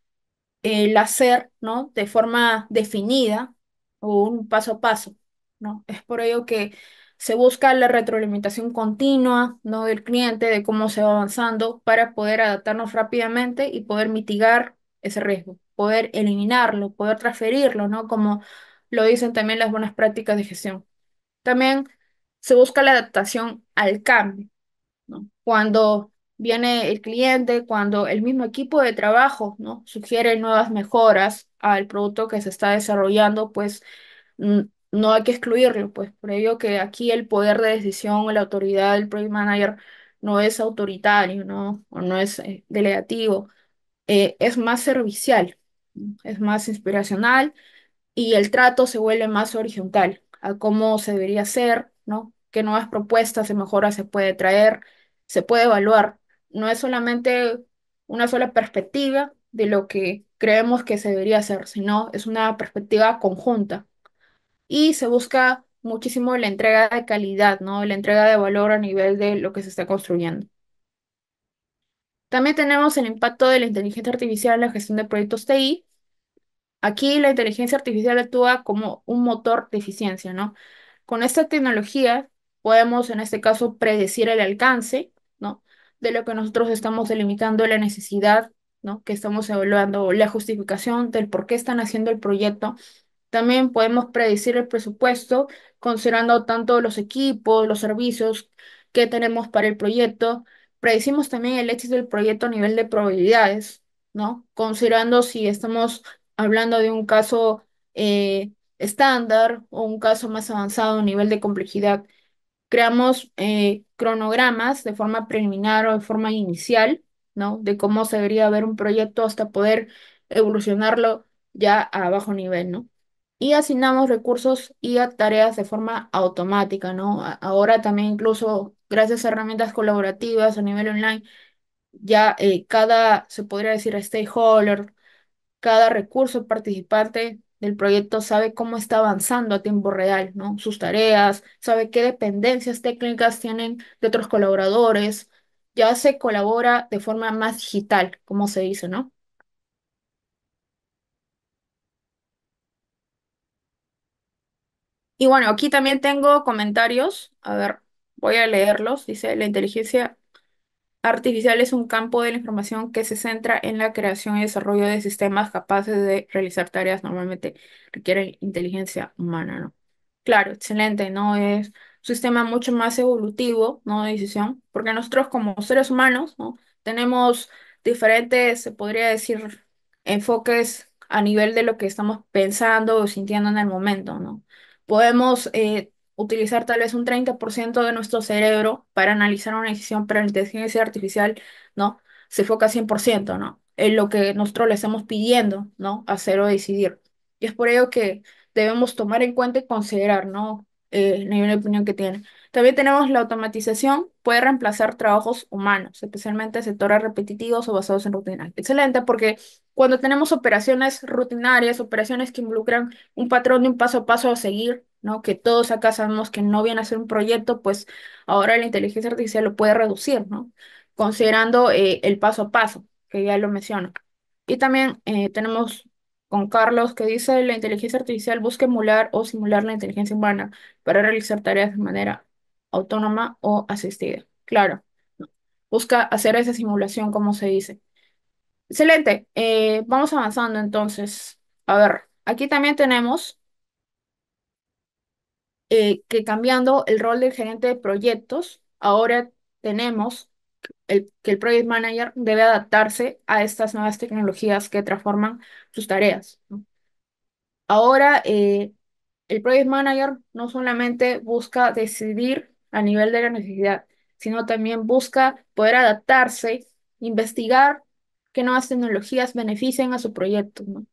eh, el hacer, ¿no? De forma definida o un paso a paso. ¿no? Es por ello que se busca la retroalimentación continua, ¿no? Del cliente, de cómo se va avanzando, para poder adaptarnos rápidamente y poder mitigar ese riesgo, poder eliminarlo, poder transferirlo, ¿no? Como lo dicen también las buenas prácticas de gestión. También se busca la adaptación al cambio, ¿no? Cuando viene el cliente, cuando el mismo equipo de trabajo, ¿no? Sugiere nuevas mejoras al producto que se está desarrollando, pues mm, no hay que excluirlo, pues por ello que aquí el poder de decisión o la autoridad del project manager no es autoritario, ¿no? O no es eh, delegativo, eh, es más servicial, es más inspiracional y el trato se vuelve más horizontal a cómo se debería hacer, ¿no? Qué nuevas propuestas de mejora se puede traer, se puede evaluar. No es solamente una sola perspectiva de lo que creemos que se debería hacer, sino es una perspectiva conjunta y se busca muchísimo la entrega de calidad, ¿no? La entrega de valor a nivel de lo que se está construyendo. También tenemos el impacto de la inteligencia artificial en la gestión de proyectos TI. Aquí la inteligencia artificial actúa como un motor de eficiencia, ¿no? Con esta tecnología podemos, en este caso, predecir el alcance, ¿no? De lo que nosotros estamos delimitando la necesidad, ¿no? Que estamos evaluando, la justificación del por qué están haciendo el proyecto también podemos predecir el presupuesto considerando tanto los equipos, los servicios que tenemos para el proyecto. Predecimos también el éxito del proyecto a nivel de probabilidades, ¿no? Considerando si estamos hablando de un caso eh, estándar o un caso más avanzado a nivel de complejidad. Creamos eh, cronogramas de forma preliminar o de forma inicial, ¿no? De cómo se debería ver un proyecto hasta poder evolucionarlo ya a bajo nivel, ¿no? y asignamos recursos y tareas de forma automática, ¿no? Ahora también incluso gracias a herramientas colaborativas a nivel online, ya eh, cada, se podría decir, stakeholder, cada recurso participante del proyecto sabe cómo está avanzando a tiempo real, ¿no? Sus tareas, sabe qué dependencias técnicas tienen de otros colaboradores, ya se colabora de forma más digital, como se dice, ¿no? Y bueno, aquí también tengo comentarios. A ver, voy a leerlos. Dice, la inteligencia artificial es un campo de la información que se centra en la creación y desarrollo de sistemas capaces de realizar tareas normalmente requieren inteligencia humana, ¿no? Claro, excelente, ¿no? Es un sistema mucho más evolutivo, ¿no? De decisión, porque nosotros como seres humanos, ¿no? Tenemos diferentes, se podría decir, enfoques a nivel de lo que estamos pensando o sintiendo en el momento, ¿no? podemos eh, utilizar tal vez un 30% de nuestro cerebro para analizar una decisión, pero la inteligencia artificial, ¿no? Se enfoca 100%, ¿no? En lo que nosotros le estamos pidiendo, ¿no? Hacer o decidir. Y es por ello que debemos tomar en cuenta y considerar, ¿no? Eh, la opinión que tiene. También tenemos la automatización, puede reemplazar trabajos humanos, especialmente sectores repetitivos o basados en rutina. Excelente, porque cuando tenemos operaciones rutinarias, operaciones que involucran un patrón de un paso a paso a seguir, ¿no? que todos acá sabemos que no viene a ser un proyecto, pues ahora la inteligencia artificial lo puede reducir, ¿no? considerando eh, el paso a paso, que ya lo menciono. Y también eh, tenemos con Carlos que dice la inteligencia artificial busca emular o simular la inteligencia humana para realizar tareas de manera autónoma o asistida. Claro, busca hacer esa simulación como se dice. Excelente, eh, vamos avanzando entonces. A ver, aquí también tenemos eh, que cambiando el rol del gerente de proyectos, ahora tenemos el, que el project manager debe adaptarse a estas nuevas tecnologías que transforman sus tareas. Ahora, eh, el project manager no solamente busca decidir a nivel de la necesidad, sino también busca poder adaptarse, investigar qué nuevas tecnologías benefician a su proyecto, ¿no?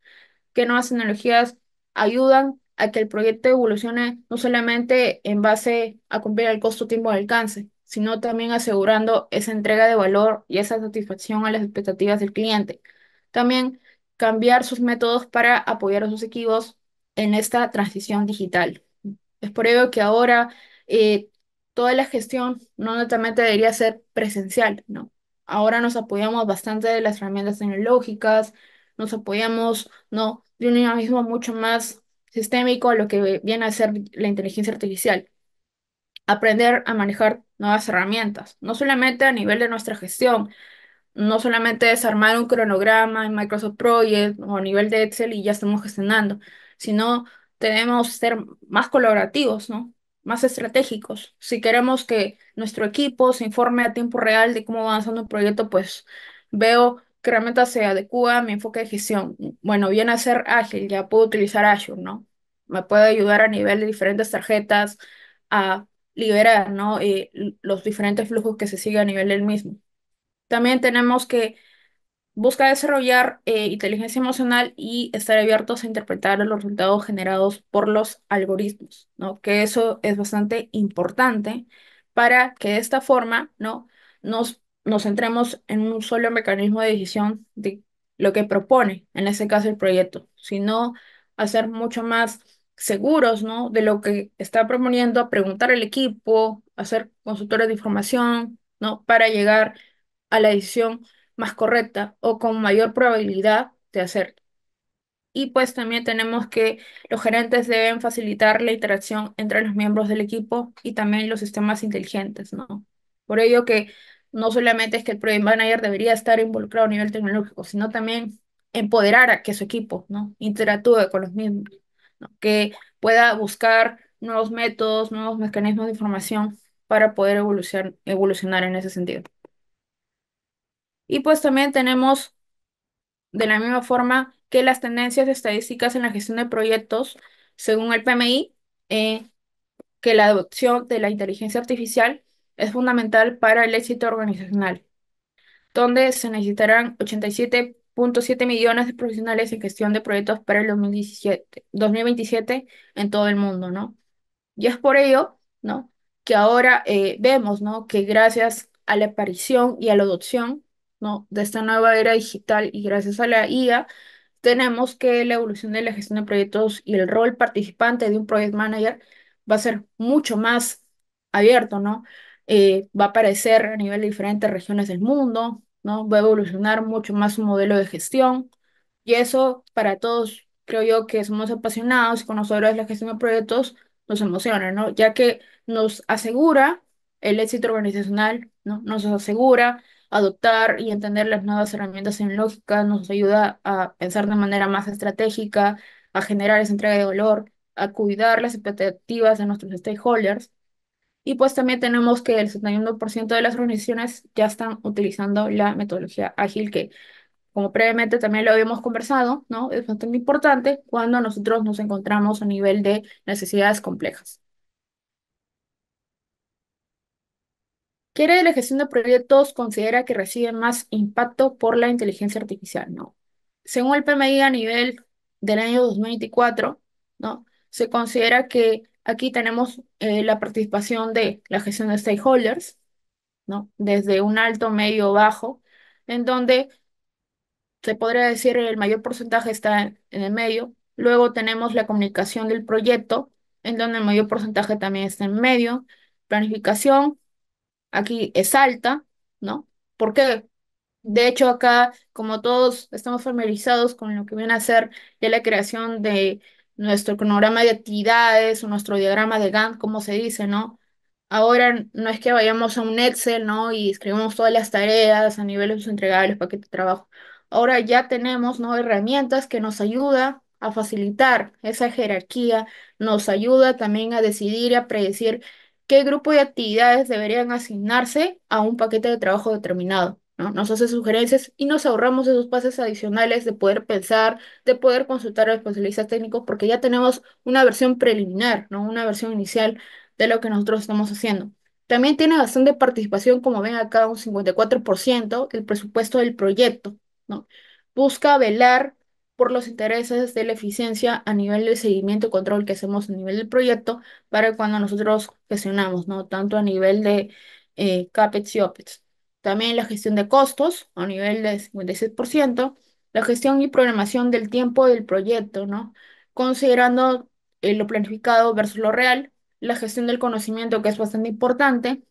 qué nuevas tecnologías ayudan a que el proyecto evolucione no solamente en base a cumplir el costo, tiempo de alcance, sino también asegurando esa entrega de valor y esa satisfacción a las expectativas del cliente. También cambiar sus métodos para apoyar a sus equipos en esta transición digital. Es por ello que ahora eh, toda la gestión no necesariamente debería ser presencial, ¿no? Ahora nos apoyamos bastante de las herramientas tecnológicas, nos apoyamos, ¿no? De un dinamismo mucho más sistémico a lo que viene a ser la inteligencia artificial. Aprender a manejar nuevas herramientas, no solamente a nivel de nuestra gestión, no solamente desarmar un cronograma en Microsoft Project o a nivel de Excel y ya estamos gestionando, sino tenemos que ser más colaborativos, ¿no? más estratégicos. Si queremos que nuestro equipo se informe a tiempo real de cómo va avanzando un proyecto, pues veo que realmente se adecua a mi enfoque de gestión. Bueno, viene a ser ágil, ya puedo utilizar Azure, ¿no? Me puede ayudar a nivel de diferentes tarjetas a liberar, ¿no? Y eh, los diferentes flujos que se siguen a nivel del mismo. También tenemos que Busca desarrollar eh, inteligencia emocional y estar abiertos a interpretar los resultados generados por los algoritmos, ¿no? Que eso es bastante importante para que de esta forma, ¿no? Nos, nos centremos en un solo mecanismo de decisión de lo que propone, en este caso el proyecto, sino hacer mucho más seguros, ¿no? De lo que está proponiendo, a preguntar al equipo, hacer consultores de información, ¿no? Para llegar a la decisión más correcta o con mayor probabilidad de hacerlo. Y pues también tenemos que los gerentes deben facilitar la interacción entre los miembros del equipo y también los sistemas inteligentes, ¿no? Por ello que no solamente es que el Project Manager debería estar involucrado a nivel tecnológico, sino también empoderar a que su equipo, ¿no? Interactúe con los miembros, ¿no? Que pueda buscar nuevos métodos, nuevos mecanismos de información para poder evolucionar, evolucionar en ese sentido. Y pues también tenemos de la misma forma que las tendencias estadísticas en la gestión de proyectos, según el PMI, eh, que la adopción de la inteligencia artificial es fundamental para el éxito organizacional, donde se necesitarán 87.7 millones de profesionales en gestión de proyectos para el 2027 en todo el mundo, ¿no? Y es por ello, ¿no? Que ahora eh, vemos, ¿no? Que gracias a la aparición y a la adopción de esta nueva era digital y gracias a la IA, tenemos que la evolución de la gestión de proyectos y el rol participante de un project manager va a ser mucho más abierto, ¿no? Eh, va a aparecer a nivel de diferentes regiones del mundo, ¿no? Va a evolucionar mucho más su modelo de gestión y eso para todos, creo yo, que somos apasionados y conocedores de la gestión de proyectos, nos emociona, ¿no? Ya que nos asegura el éxito organizacional, ¿no? Nos asegura adoptar y entender las nuevas herramientas en lógica nos ayuda a pensar de manera más estratégica, a generar esa entrega de valor, a cuidar las expectativas de nuestros stakeholders. Y pues también tenemos que el 71% de las organizaciones ya están utilizando la metodología ágil, que como previamente también lo habíamos conversado, ¿no? Es bastante importante cuando nosotros nos encontramos a nivel de necesidades complejas. ¿Qué de la gestión de proyectos considera que recibe más impacto por la inteligencia artificial? No. Según el PMI a nivel del año 2024, ¿no? se considera que aquí tenemos eh, la participación de la gestión de stakeholders, ¿no? desde un alto, medio, bajo, en donde se podría decir el mayor porcentaje está en, en el medio. Luego tenemos la comunicación del proyecto, en donde el mayor porcentaje también está en medio. Planificación, aquí es alta, ¿no? Porque De hecho, acá, como todos estamos familiarizados con lo que viene a ser ya la creación de nuestro cronograma de actividades o nuestro diagrama de Gantt, como se dice, ¿no? Ahora no es que vayamos a un Excel, ¿no? Y escribimos todas las tareas a nivel de sus entregables, paquetes de trabajo. Ahora ya tenemos, ¿no? Herramientas que nos ayudan a facilitar esa jerarquía, nos ayuda también a decidir y a predecir qué grupo de actividades deberían asignarse a un paquete de trabajo determinado. ¿no? Nos hace sugerencias y nos ahorramos esos pases adicionales de poder pensar, de poder consultar a especialistas técnicos, porque ya tenemos una versión preliminar, ¿no? una versión inicial de lo que nosotros estamos haciendo. También tiene bastante participación, como ven acá, un 54% el presupuesto del proyecto. ¿no? Busca velar por los intereses de la eficiencia a nivel de seguimiento y control que hacemos a nivel del proyecto para cuando nosotros gestionamos, ¿no? Tanto a nivel de eh, CAPEX y OPEX. También la gestión de costos a nivel del 56%, la gestión y programación del tiempo del proyecto, ¿no? Considerando eh, lo planificado versus lo real, la gestión del conocimiento, que es bastante importante,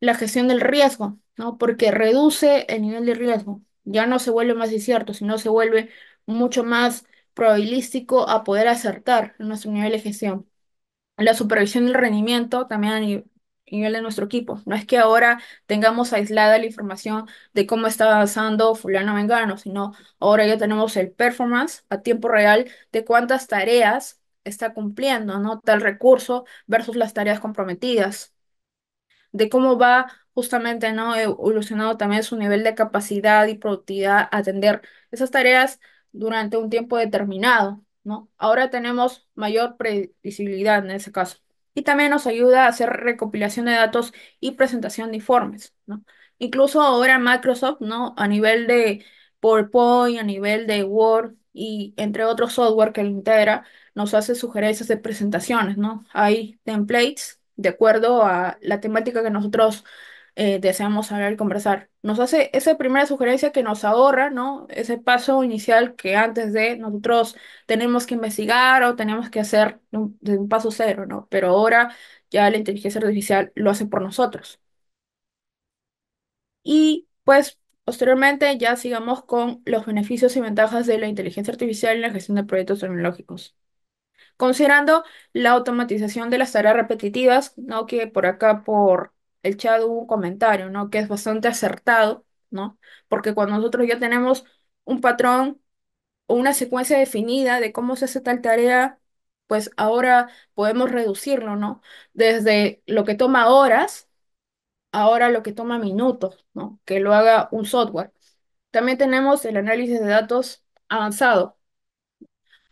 la gestión del riesgo, ¿no? Porque reduce el nivel de riesgo. Ya no se vuelve más incierto, sino se vuelve mucho más probabilístico a poder acertar en nuestro nivel de gestión. La supervisión del rendimiento también a nivel, de nuestro equipo. No es que ahora tengamos aislada la información de cómo está avanzando fulano vengano, sino ahora ya tenemos el performance a tiempo real de cuántas tareas está cumpliendo, ¿no? Tal recurso versus las tareas comprometidas. De cómo va justamente, ¿no? Evolucionado también su nivel de capacidad y productividad a atender esas tareas durante un tiempo determinado, ¿no? Ahora tenemos mayor previsibilidad en ese caso. Y también nos ayuda a hacer recopilación de datos y presentación de informes, ¿no? Incluso ahora Microsoft, ¿no? A nivel de PowerPoint, a nivel de Word y entre otros software que lo integra, nos hace sugerencias de presentaciones, ¿no? Hay templates de acuerdo a la temática que nosotros eh, deseamos hablar y conversar. Nos hace esa primera sugerencia que nos ahorra, ¿no? Ese paso inicial que antes de nosotros tenemos que investigar o tenemos que hacer de un paso cero, ¿no? Pero ahora ya la inteligencia artificial lo hace por nosotros. Y pues posteriormente ya sigamos con los beneficios y ventajas de la inteligencia artificial en la gestión de proyectos tecnológicos considerando la automatización de las tareas repetitivas, ¿no? que por acá por el chat un comentario, ¿no? Que es bastante acertado, ¿no? Porque cuando nosotros ya tenemos un patrón o una secuencia definida de cómo se hace tal tarea, pues ahora podemos reducirlo, ¿no? Desde lo que toma horas, ahora lo que toma minutos, ¿no? Que lo haga un software. También tenemos el análisis de datos avanzado.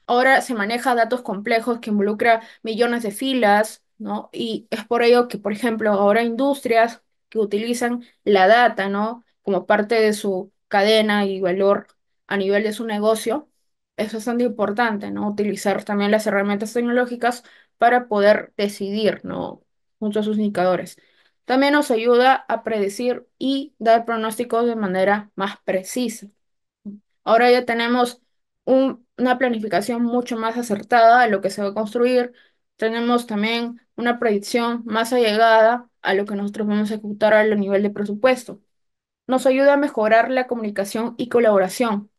Ahora se maneja datos complejos que involucra millones de filas, ¿no? Y es por ello que, por ejemplo, ahora industrias que utilizan la data, ¿no? Como parte de su cadena y valor a nivel de su negocio, Eso es bastante importante, ¿no? Utilizar también las herramientas tecnológicas para poder decidir, ¿no? Junto a sus indicadores. También nos ayuda a predecir y dar pronósticos de manera más precisa. Ahora ya tenemos una planificación mucho más acertada de lo que se va a construir, tenemos también una predicción más allegada a lo que nosotros vamos a ejecutar a nivel de presupuesto. Nos ayuda a mejorar la comunicación y colaboración.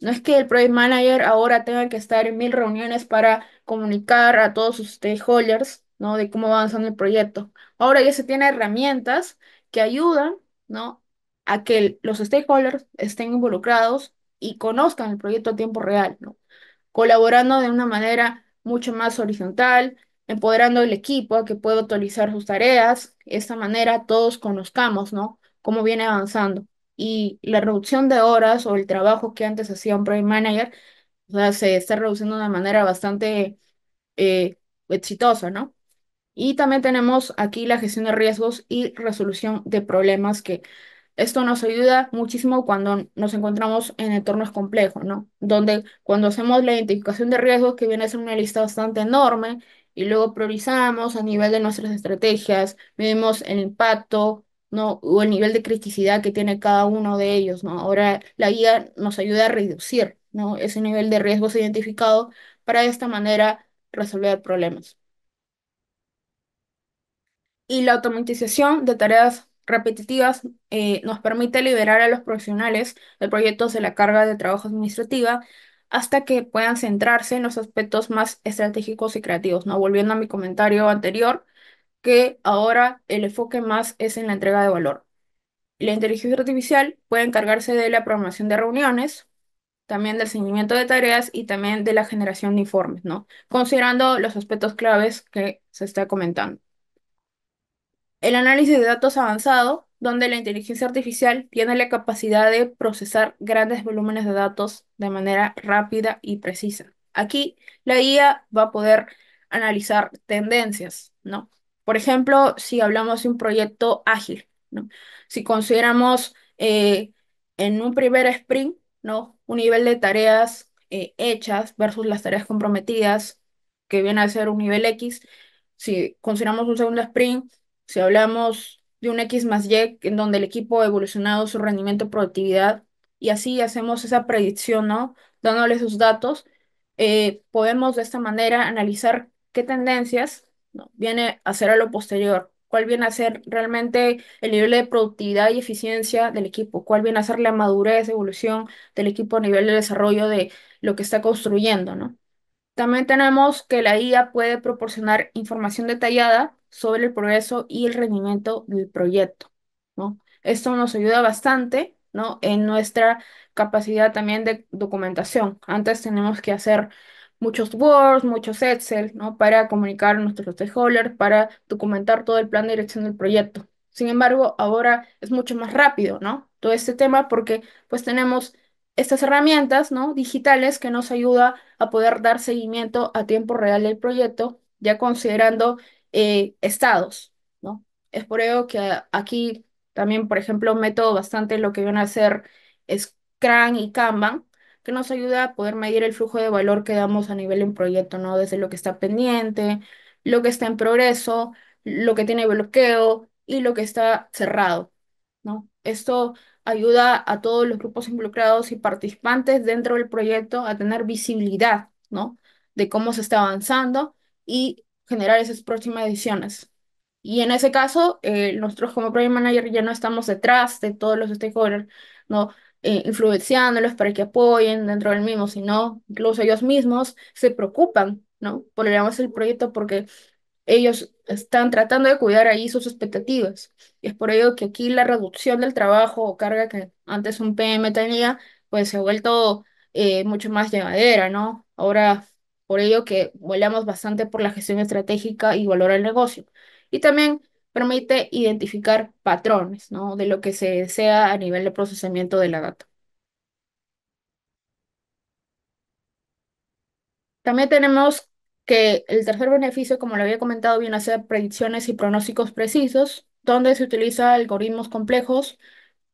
No es que el project manager ahora tenga que estar en mil reuniones para comunicar a todos sus stakeholders, ¿no? De cómo va avanzando el proyecto. Ahora ya se tiene herramientas que ayudan, ¿no? A que los stakeholders estén involucrados y conozcan el proyecto a tiempo real, ¿no? Colaborando de una manera mucho más horizontal, empoderando el equipo que pueda autorizar sus tareas. De esta manera todos conozcamos, ¿no? Cómo viene avanzando. Y la reducción de horas o el trabajo que antes hacía un project manager, o sea, se está reduciendo de una manera bastante eh, exitosa, ¿no? Y también tenemos aquí la gestión de riesgos y resolución de problemas que esto nos ayuda muchísimo cuando nos encontramos en entornos complejos, ¿no? Donde cuando hacemos la identificación de riesgos, que viene a ser una lista bastante enorme, y luego priorizamos a nivel de nuestras estrategias, vemos el impacto, ¿no? O el nivel de criticidad que tiene cada uno de ellos, ¿no? Ahora la guía nos ayuda a reducir, ¿no? Ese nivel de riesgos identificado para de esta manera resolver problemas. Y la automatización de tareas repetitivas eh, nos permite liberar a los profesionales de proyectos de la carga de trabajo administrativa hasta que puedan centrarse en los aspectos más estratégicos y creativos. ¿no? Volviendo a mi comentario anterior, que ahora el enfoque más es en la entrega de valor. La inteligencia artificial puede encargarse de la programación de reuniones, también del seguimiento de tareas y también de la generación de informes, ¿no? Considerando los aspectos claves que se está comentando. El análisis de datos avanzado, donde la inteligencia artificial tiene la capacidad de procesar grandes volúmenes de datos de manera rápida y precisa. Aquí la IA va a poder analizar tendencias, ¿no? Por ejemplo, si hablamos de un proyecto ágil, ¿no? Si consideramos eh, en un primer sprint, ¿no? Un nivel de tareas eh, hechas versus las tareas comprometidas, que viene a ser un nivel X. Si consideramos un segundo sprint, si hablamos de un X más Y, en donde el equipo ha evolucionado su rendimiento, productividad, y así hacemos esa predicción, ¿no? Dándole sus datos, eh, podemos de esta manera analizar qué tendencias ¿no? viene a ser a lo posterior, cuál viene a ser realmente el nivel de productividad y eficiencia del equipo, cuál viene a ser la madurez, evolución del equipo a nivel de desarrollo de lo que está construyendo, ¿no? También tenemos que la IA puede proporcionar información detallada sobre el progreso y el rendimiento del proyecto, ¿no? Esto nos ayuda bastante, ¿no? En nuestra capacidad también de documentación. Antes tenemos que hacer muchos Words, muchos Excel, ¿no? Para comunicar nuestros stakeholders, para documentar todo el plan de dirección del proyecto. Sin embargo, ahora es mucho más rápido, ¿no? Todo este tema porque pues tenemos estas herramientas, ¿no? Digitales que nos ayuda a poder dar seguimiento a tiempo real del proyecto, ya considerando eh, estados, ¿no? Es por ello que aquí también, por ejemplo, meto bastante lo que van a hacer Scrum y Kanban, que nos ayuda a poder medir el flujo de valor que damos a nivel en proyecto, ¿no? Desde lo que está pendiente, lo que está en progreso, lo que tiene bloqueo y lo que está cerrado, ¿no? Esto ayuda a todos los grupos involucrados y participantes dentro del proyecto a tener visibilidad, ¿no? De cómo se está avanzando y generar esas próximas ediciones. Y en ese caso, eh, nosotros como Project Manager ya no estamos detrás de todos los stakeholders, ¿no? Eh, influenciándolos para que apoyen dentro del mismo, sino incluso ellos mismos se preocupan, ¿no? Por el avance del proyecto porque ellos están tratando de cuidar ahí sus expectativas. Y es por ello que aquí la reducción del trabajo o carga que antes un PM tenía, pues se ha vuelto eh, mucho más llevadera, ¿no? Ahora por ello que volamos bastante por la gestión estratégica y valor al negocio. Y también permite identificar patrones ¿no? de lo que se desea a nivel de procesamiento de la data. También tenemos que el tercer beneficio, como lo había comentado, viene a ser predicciones y pronósticos precisos, donde se utilizan algoritmos complejos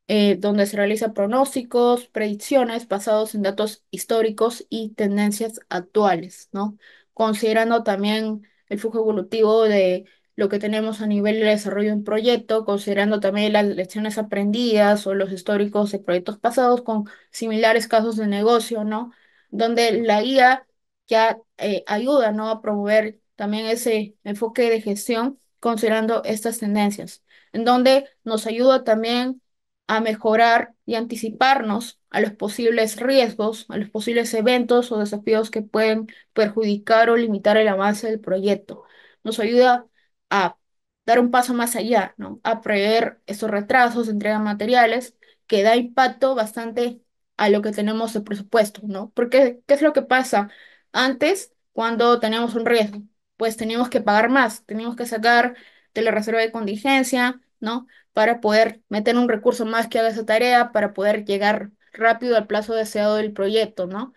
eh, donde se realizan pronósticos, predicciones basados en datos históricos y tendencias actuales, ¿no? Considerando también el flujo evolutivo de lo que tenemos a nivel de desarrollo de un proyecto, considerando también las lecciones aprendidas o los históricos de proyectos pasados con similares casos de negocio, ¿no? Donde la guía ya eh, ayuda, ¿no? A promover también ese enfoque de gestión considerando estas tendencias, en donde nos ayuda también a mejorar y anticiparnos a los posibles riesgos, a los posibles eventos o desafíos que pueden perjudicar o limitar el avance del proyecto. Nos ayuda a dar un paso más allá, ¿no? a prever esos retrasos, entrega materiales, que da impacto bastante a lo que tenemos de presupuesto, ¿no? Porque, ¿qué es lo que pasa? Antes, cuando teníamos un riesgo, pues teníamos que pagar más, teníamos que sacar de la reserva de contingencia, ¿no? para poder meter un recurso más que haga esa tarea, para poder llegar rápido al plazo deseado del proyecto, ¿no?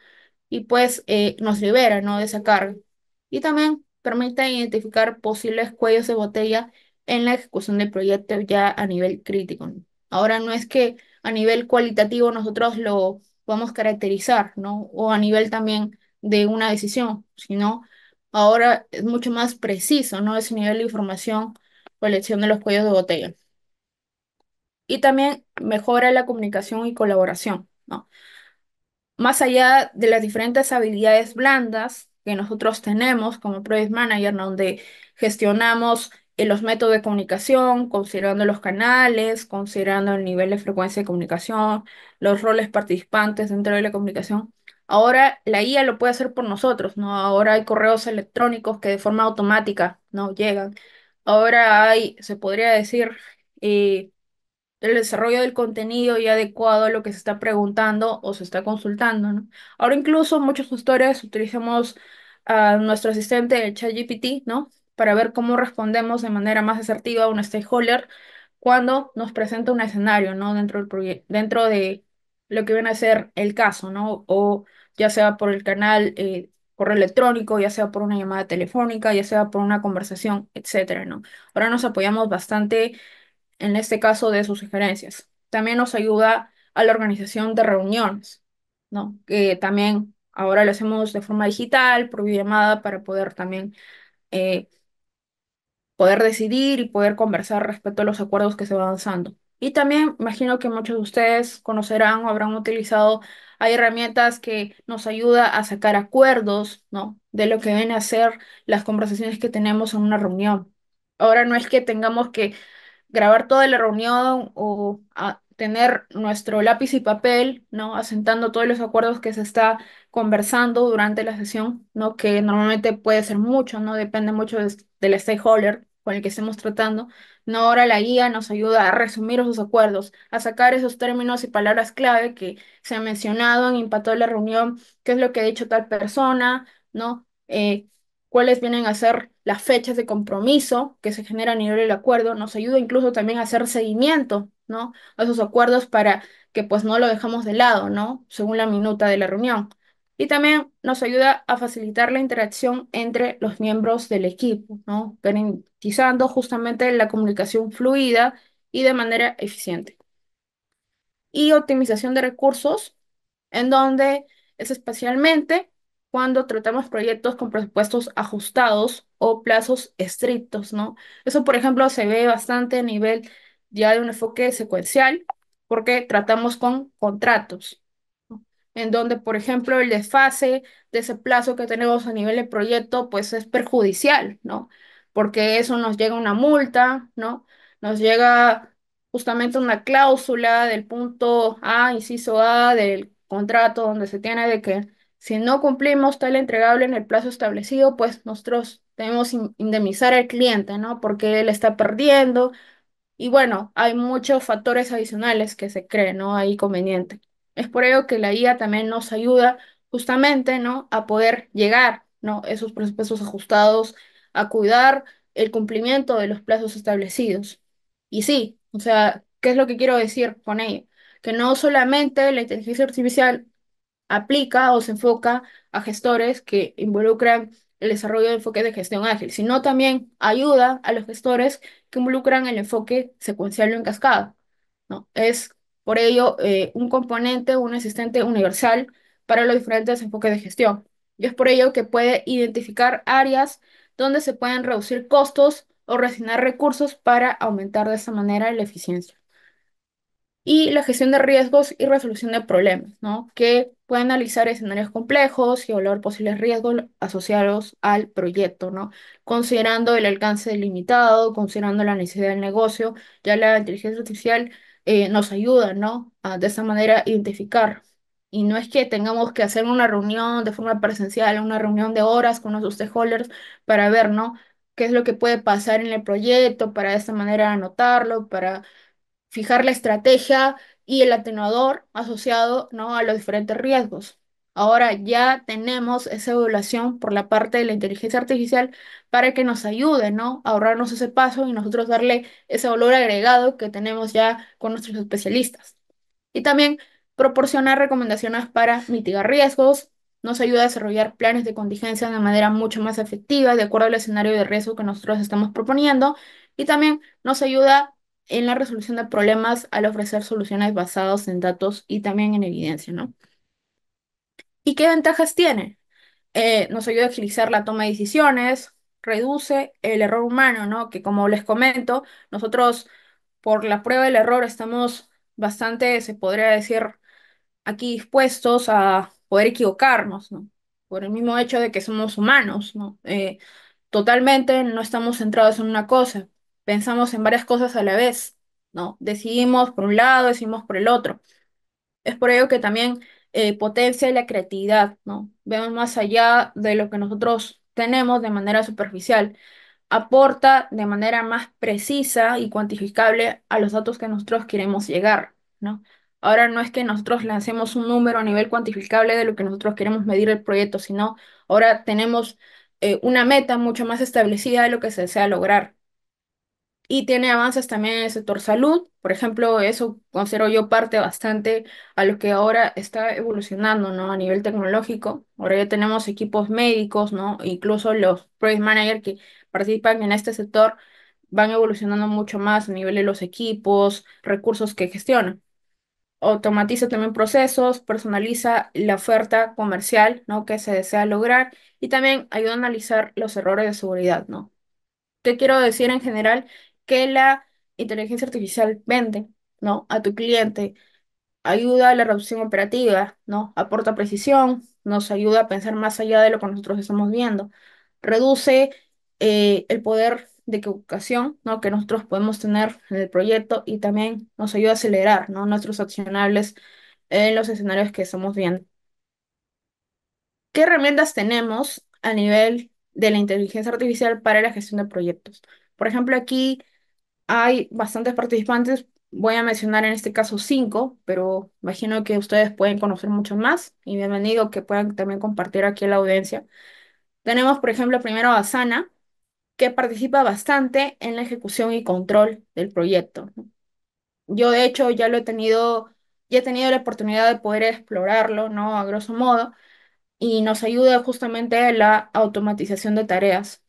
Y pues eh, nos libera, ¿no? De esa carga. Y también permite identificar posibles cuellos de botella en la ejecución del proyecto ya a nivel crítico. Ahora no es que a nivel cualitativo nosotros lo vamos a caracterizar, ¿no? O a nivel también de una decisión, sino ahora es mucho más preciso, ¿no? Ese nivel de información o elección de los cuellos de botella y también mejora la comunicación y colaboración, ¿no? Más allá de las diferentes habilidades blandas que nosotros tenemos como Project Manager, donde gestionamos eh, los métodos de comunicación, considerando los canales, considerando el nivel de frecuencia de comunicación, los roles participantes dentro de la comunicación. Ahora la IA lo puede hacer por nosotros, ¿no? Ahora hay correos electrónicos que de forma automática, ¿no? Llegan. Ahora hay, se podría decir, eh, del desarrollo del contenido y adecuado a lo que se está preguntando o se está consultando, ¿no? Ahora incluso muchos historias utilizamos a nuestro asistente, el ChatGPT, ¿no? Para ver cómo respondemos de manera más asertiva a un stakeholder cuando nos presenta un escenario, ¿no? Dentro, del dentro de lo que viene a ser el caso, ¿no? O ya sea por el canal, eh, correo electrónico, ya sea por una llamada telefónica, ya sea por una conversación, etc. ¿no? Ahora nos apoyamos bastante en este caso de sus sugerencias. También nos ayuda a la organización de reuniones, ¿no? Que también ahora lo hacemos de forma digital, por videollamada, para poder también eh, poder decidir y poder conversar respecto a los acuerdos que se van avanzando. Y también imagino que muchos de ustedes conocerán o habrán utilizado, hay herramientas que nos ayuda a sacar acuerdos, ¿no? De lo que ven a ser las conversaciones que tenemos en una reunión. Ahora no es que tengamos que grabar toda la reunión o tener nuestro lápiz y papel, ¿no? Asentando todos los acuerdos que se está conversando durante la sesión, ¿no? Que normalmente puede ser mucho, ¿no? Depende mucho del stakeholder con el que estemos tratando. No, ahora la guía nos ayuda a resumir esos acuerdos, a sacar esos términos y palabras clave que se han mencionado en impacto de la reunión, qué es lo que ha dicho tal persona, ¿no? Eh, cuáles vienen a ser las fechas de compromiso que se generan a nivel del acuerdo, nos ayuda incluso también a hacer seguimiento, ¿no? A esos acuerdos para que pues no lo dejamos de lado, ¿no? Según la minuta de la reunión. Y también nos ayuda a facilitar la interacción entre los miembros del equipo, ¿no? Garantizando justamente la comunicación fluida y de manera eficiente. Y optimización de recursos, en donde es especialmente cuando tratamos proyectos con presupuestos ajustados o plazos estrictos, ¿no? Eso, por ejemplo, se ve bastante a nivel ya de un enfoque secuencial, porque tratamos con contratos, en donde, por ejemplo, el desfase de ese plazo que tenemos a nivel de proyecto, pues es perjudicial, ¿no? Porque eso nos llega una multa, ¿no? Nos llega justamente una cláusula del punto A, inciso A del contrato, donde se tiene de que si no cumplimos tal entregable en el plazo establecido, pues nosotros tenemos indemnizar al cliente, ¿no? Porque él está perdiendo. Y bueno, hay muchos factores adicionales que se creen, ¿no? Ahí conveniente. Es por ello que la IA también nos ayuda justamente, ¿no? A poder llegar, ¿no? Esos presupuestos ajustados, a cuidar el cumplimiento de los plazos establecidos. Y sí, o sea, ¿qué es lo que quiero decir con ello? Que no solamente la inteligencia artificial aplica o se enfoca a gestores que involucran el desarrollo de enfoque de gestión ágil, sino también ayuda a los gestores que involucran el enfoque secuencial o en cascada. ¿no? Es por ello eh, un componente, un asistente universal para los diferentes enfoques de gestión. Y es por ello que puede identificar áreas donde se pueden reducir costos o resignar recursos para aumentar de esa manera la eficiencia y la gestión de riesgos y resolución de problemas, ¿no? que pueden analizar escenarios complejos y evaluar posibles riesgos asociados al proyecto, ¿no? considerando el alcance limitado, considerando la necesidad del negocio, ya la inteligencia artificial eh, nos ayuda ¿no? de esa manera identificar. Y no es que tengamos que hacer una reunión de forma presencial, una reunión de horas con nuestros stakeholders para ver, ¿no? qué es lo que puede pasar en el proyecto, para de esta manera anotarlo, para fijar la estrategia y el atenuador asociado ¿no? a los diferentes riesgos. Ahora ya tenemos esa evaluación por la parte de la inteligencia artificial para que nos ayude ¿no? a ahorrarnos ese paso y nosotros darle ese valor agregado que tenemos ya con nuestros especialistas. Y también proporcionar recomendaciones para mitigar riesgos, nos ayuda a desarrollar planes de contingencia de manera mucho más efectiva, de acuerdo al escenario de riesgo que nosotros estamos proponiendo, y también nos ayuda en la resolución de problemas al ofrecer soluciones basadas en datos y también en evidencia, ¿no? ¿Y qué ventajas tiene? Eh, nos ayuda a agilizar la toma de decisiones, reduce el error humano, ¿no? Que como les comento, nosotros por la prueba del error estamos bastante, se podría decir, aquí dispuestos a poder equivocarnos, ¿no? Por el mismo hecho de que somos humanos, ¿no? Eh, totalmente no estamos centrados en una cosa pensamos en varias cosas a la vez, ¿no? Decidimos por un lado, decidimos por el otro. Es por ello que también eh, potencia la creatividad, ¿no? Vemos más allá de lo que nosotros tenemos de manera superficial. Aporta de manera más precisa y cuantificable a los datos que nosotros queremos llegar, ¿no? Ahora no es que nosotros lancemos un número a nivel cuantificable de lo que nosotros queremos medir el proyecto, sino ahora tenemos eh, una meta mucho más establecida de lo que se desea lograr y tiene avances también en el sector salud. Por ejemplo, eso considero yo parte bastante a lo que ahora está evolucionando, ¿no? A nivel tecnológico. Ahora ya tenemos equipos médicos, ¿no? Incluso los project managers que participan en este sector van evolucionando mucho más a nivel de los equipos, recursos que gestionan. Automatiza también procesos, personaliza la oferta comercial, ¿no? Que se desea lograr y también ayuda a analizar los errores de seguridad, ¿no? Te quiero decir en general que la inteligencia artificial vende, ¿no? A tu cliente. Ayuda a la reducción operativa, ¿no? Aporta precisión, nos ayuda a pensar más allá de lo que nosotros estamos viendo. Reduce eh, el poder de equivocación, ¿no? Que nosotros podemos tener en el proyecto y también nos ayuda a acelerar, ¿no? Nuestros accionables en los escenarios que estamos viendo. ¿Qué herramientas tenemos a nivel de la inteligencia artificial para la gestión de proyectos? Por ejemplo, aquí hay bastantes participantes, voy a mencionar en este caso cinco, pero imagino que ustedes pueden conocer muchos más y bienvenido que puedan también compartir aquí en la audiencia. Tenemos, por ejemplo, primero a Sana, que participa bastante en la ejecución y control del proyecto. Yo, de hecho, ya lo he tenido, ya he tenido la oportunidad de poder explorarlo, ¿no? A grosso modo, y nos ayuda justamente la automatización de tareas.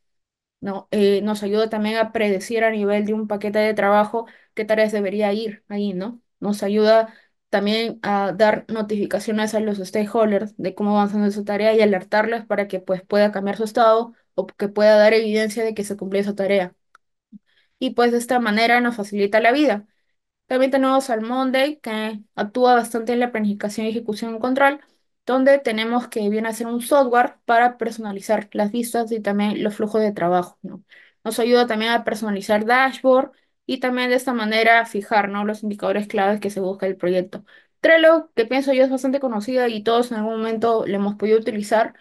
¿no? Eh, nos ayuda también a predecir a nivel de un paquete de trabajo qué tareas debería ir ahí, ¿no? Nos ayuda también a dar notificaciones a los stakeholders de cómo avanzando su tarea y alertarlos para que pues pueda cambiar su estado o que pueda dar evidencia de que se cumplió su tarea. Y pues de esta manera nos facilita la vida. También tenemos al Monday, que actúa bastante en la planificación, ejecución y control, donde tenemos que bien hacer un software para personalizar las vistas y también los flujos de trabajo, ¿no? Nos ayuda también a personalizar dashboard y también de esta manera fijar, ¿no? Los indicadores claves que se busca el proyecto. Trello, que pienso yo es bastante conocida y todos en algún momento le hemos podido utilizar,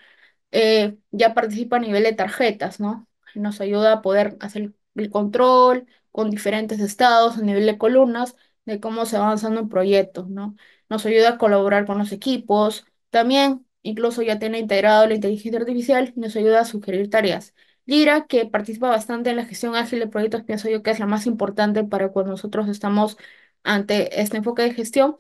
eh, ya participa a nivel de tarjetas, ¿no? Nos ayuda a poder hacer el control con diferentes estados a nivel de columnas de cómo se va avanzando un proyecto, ¿no? Nos ayuda a colaborar con los equipos, también, incluso ya tiene integrado la inteligencia artificial nos ayuda a sugerir tareas. Lira, que participa bastante en la gestión ágil de proyectos, pienso yo que es la más importante para cuando nosotros estamos ante este enfoque de gestión.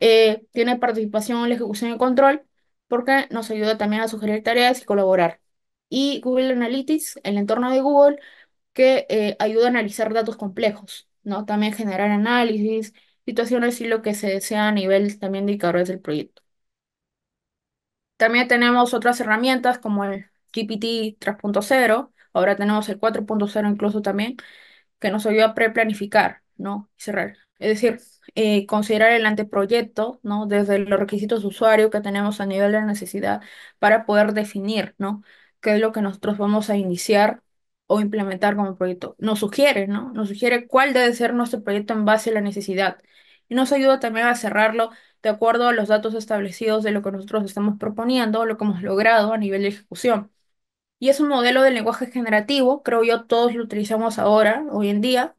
Eh, tiene participación en la ejecución y control, porque nos ayuda también a sugerir tareas y colaborar. Y Google Analytics, el entorno de Google, que eh, ayuda a analizar datos complejos, ¿no? También generar análisis, situaciones y lo que se desea a nivel también de indicadores del proyecto. También tenemos otras herramientas como el GPT 3.0, ahora tenemos el 4.0 incluso también, que nos ayuda a preplanificar, ¿no? Y cerrar. Es decir, eh, considerar el anteproyecto, ¿no? Desde los requisitos de usuario que tenemos a nivel de necesidad para poder definir, ¿no? Qué es lo que nosotros vamos a iniciar o implementar como proyecto. Nos sugiere, ¿no? Nos sugiere cuál debe ser nuestro proyecto en base a la necesidad. Y nos ayuda también a cerrarlo de acuerdo a los datos establecidos de lo que nosotros estamos proponiendo, lo que hemos logrado a nivel de ejecución. Y es un modelo de lenguaje generativo, creo yo todos lo utilizamos ahora, hoy en día,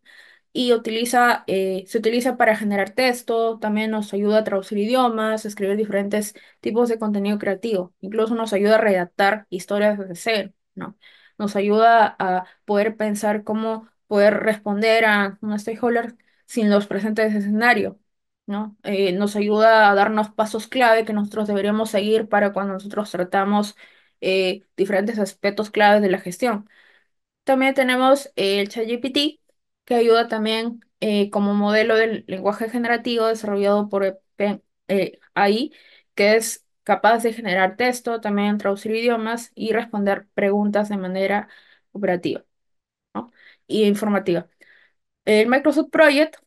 y utiliza, eh, se utiliza para generar texto, también nos ayuda a traducir idiomas, escribir diferentes tipos de contenido creativo, incluso nos ayuda a redactar historias de ser ¿no? Nos ayuda a poder pensar cómo poder responder a un stakeholder sin los presentes de escenario, ¿no? Eh, nos ayuda a darnos pasos clave que nosotros deberíamos seguir para cuando nosotros tratamos eh, diferentes aspectos claves de la gestión. También tenemos eh, el ChatGPT, que ayuda también como modelo del lenguaje generativo desarrollado por e AI, que es capaz de generar texto, también traducir idiomas y responder preguntas de manera operativa ¿no? y informativa. El Microsoft Project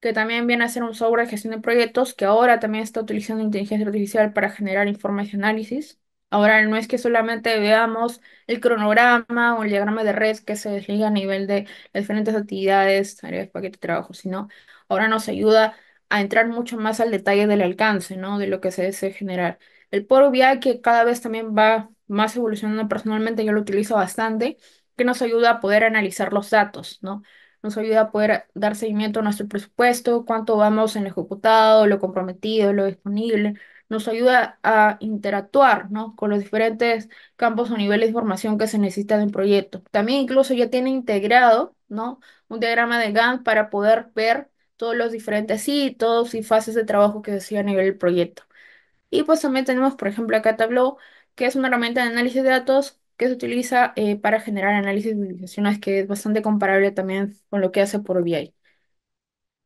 que también viene a ser un software de gestión de proyectos que ahora también está utilizando inteligencia artificial para generar informes y análisis. Ahora no es que solamente veamos el cronograma o el diagrama de red que se desliga a nivel de las diferentes actividades, tareas, paquetes de trabajo, sino ahora nos ayuda a entrar mucho más al detalle del alcance, ¿no? De lo que se desea generar. El Power BI que cada vez también va más evolucionando personalmente, yo lo utilizo bastante, que nos ayuda a poder analizar los datos, ¿no? nos ayuda a poder dar seguimiento a nuestro presupuesto, cuánto vamos en ejecutado, lo comprometido, lo disponible. Nos ayuda a interactuar, ¿no? con los diferentes campos o niveles de información que se necesita en un proyecto. También incluso ya tiene integrado ¿no? un diagrama de Gantt para poder ver todos los diferentes hitos y fases de trabajo que se hacía a nivel del proyecto. Y pues también tenemos, por ejemplo, acá Tableau, que es una herramienta de análisis de datos que se utiliza eh, para generar análisis de visualizaciones que es bastante comparable también con lo que hace por BI.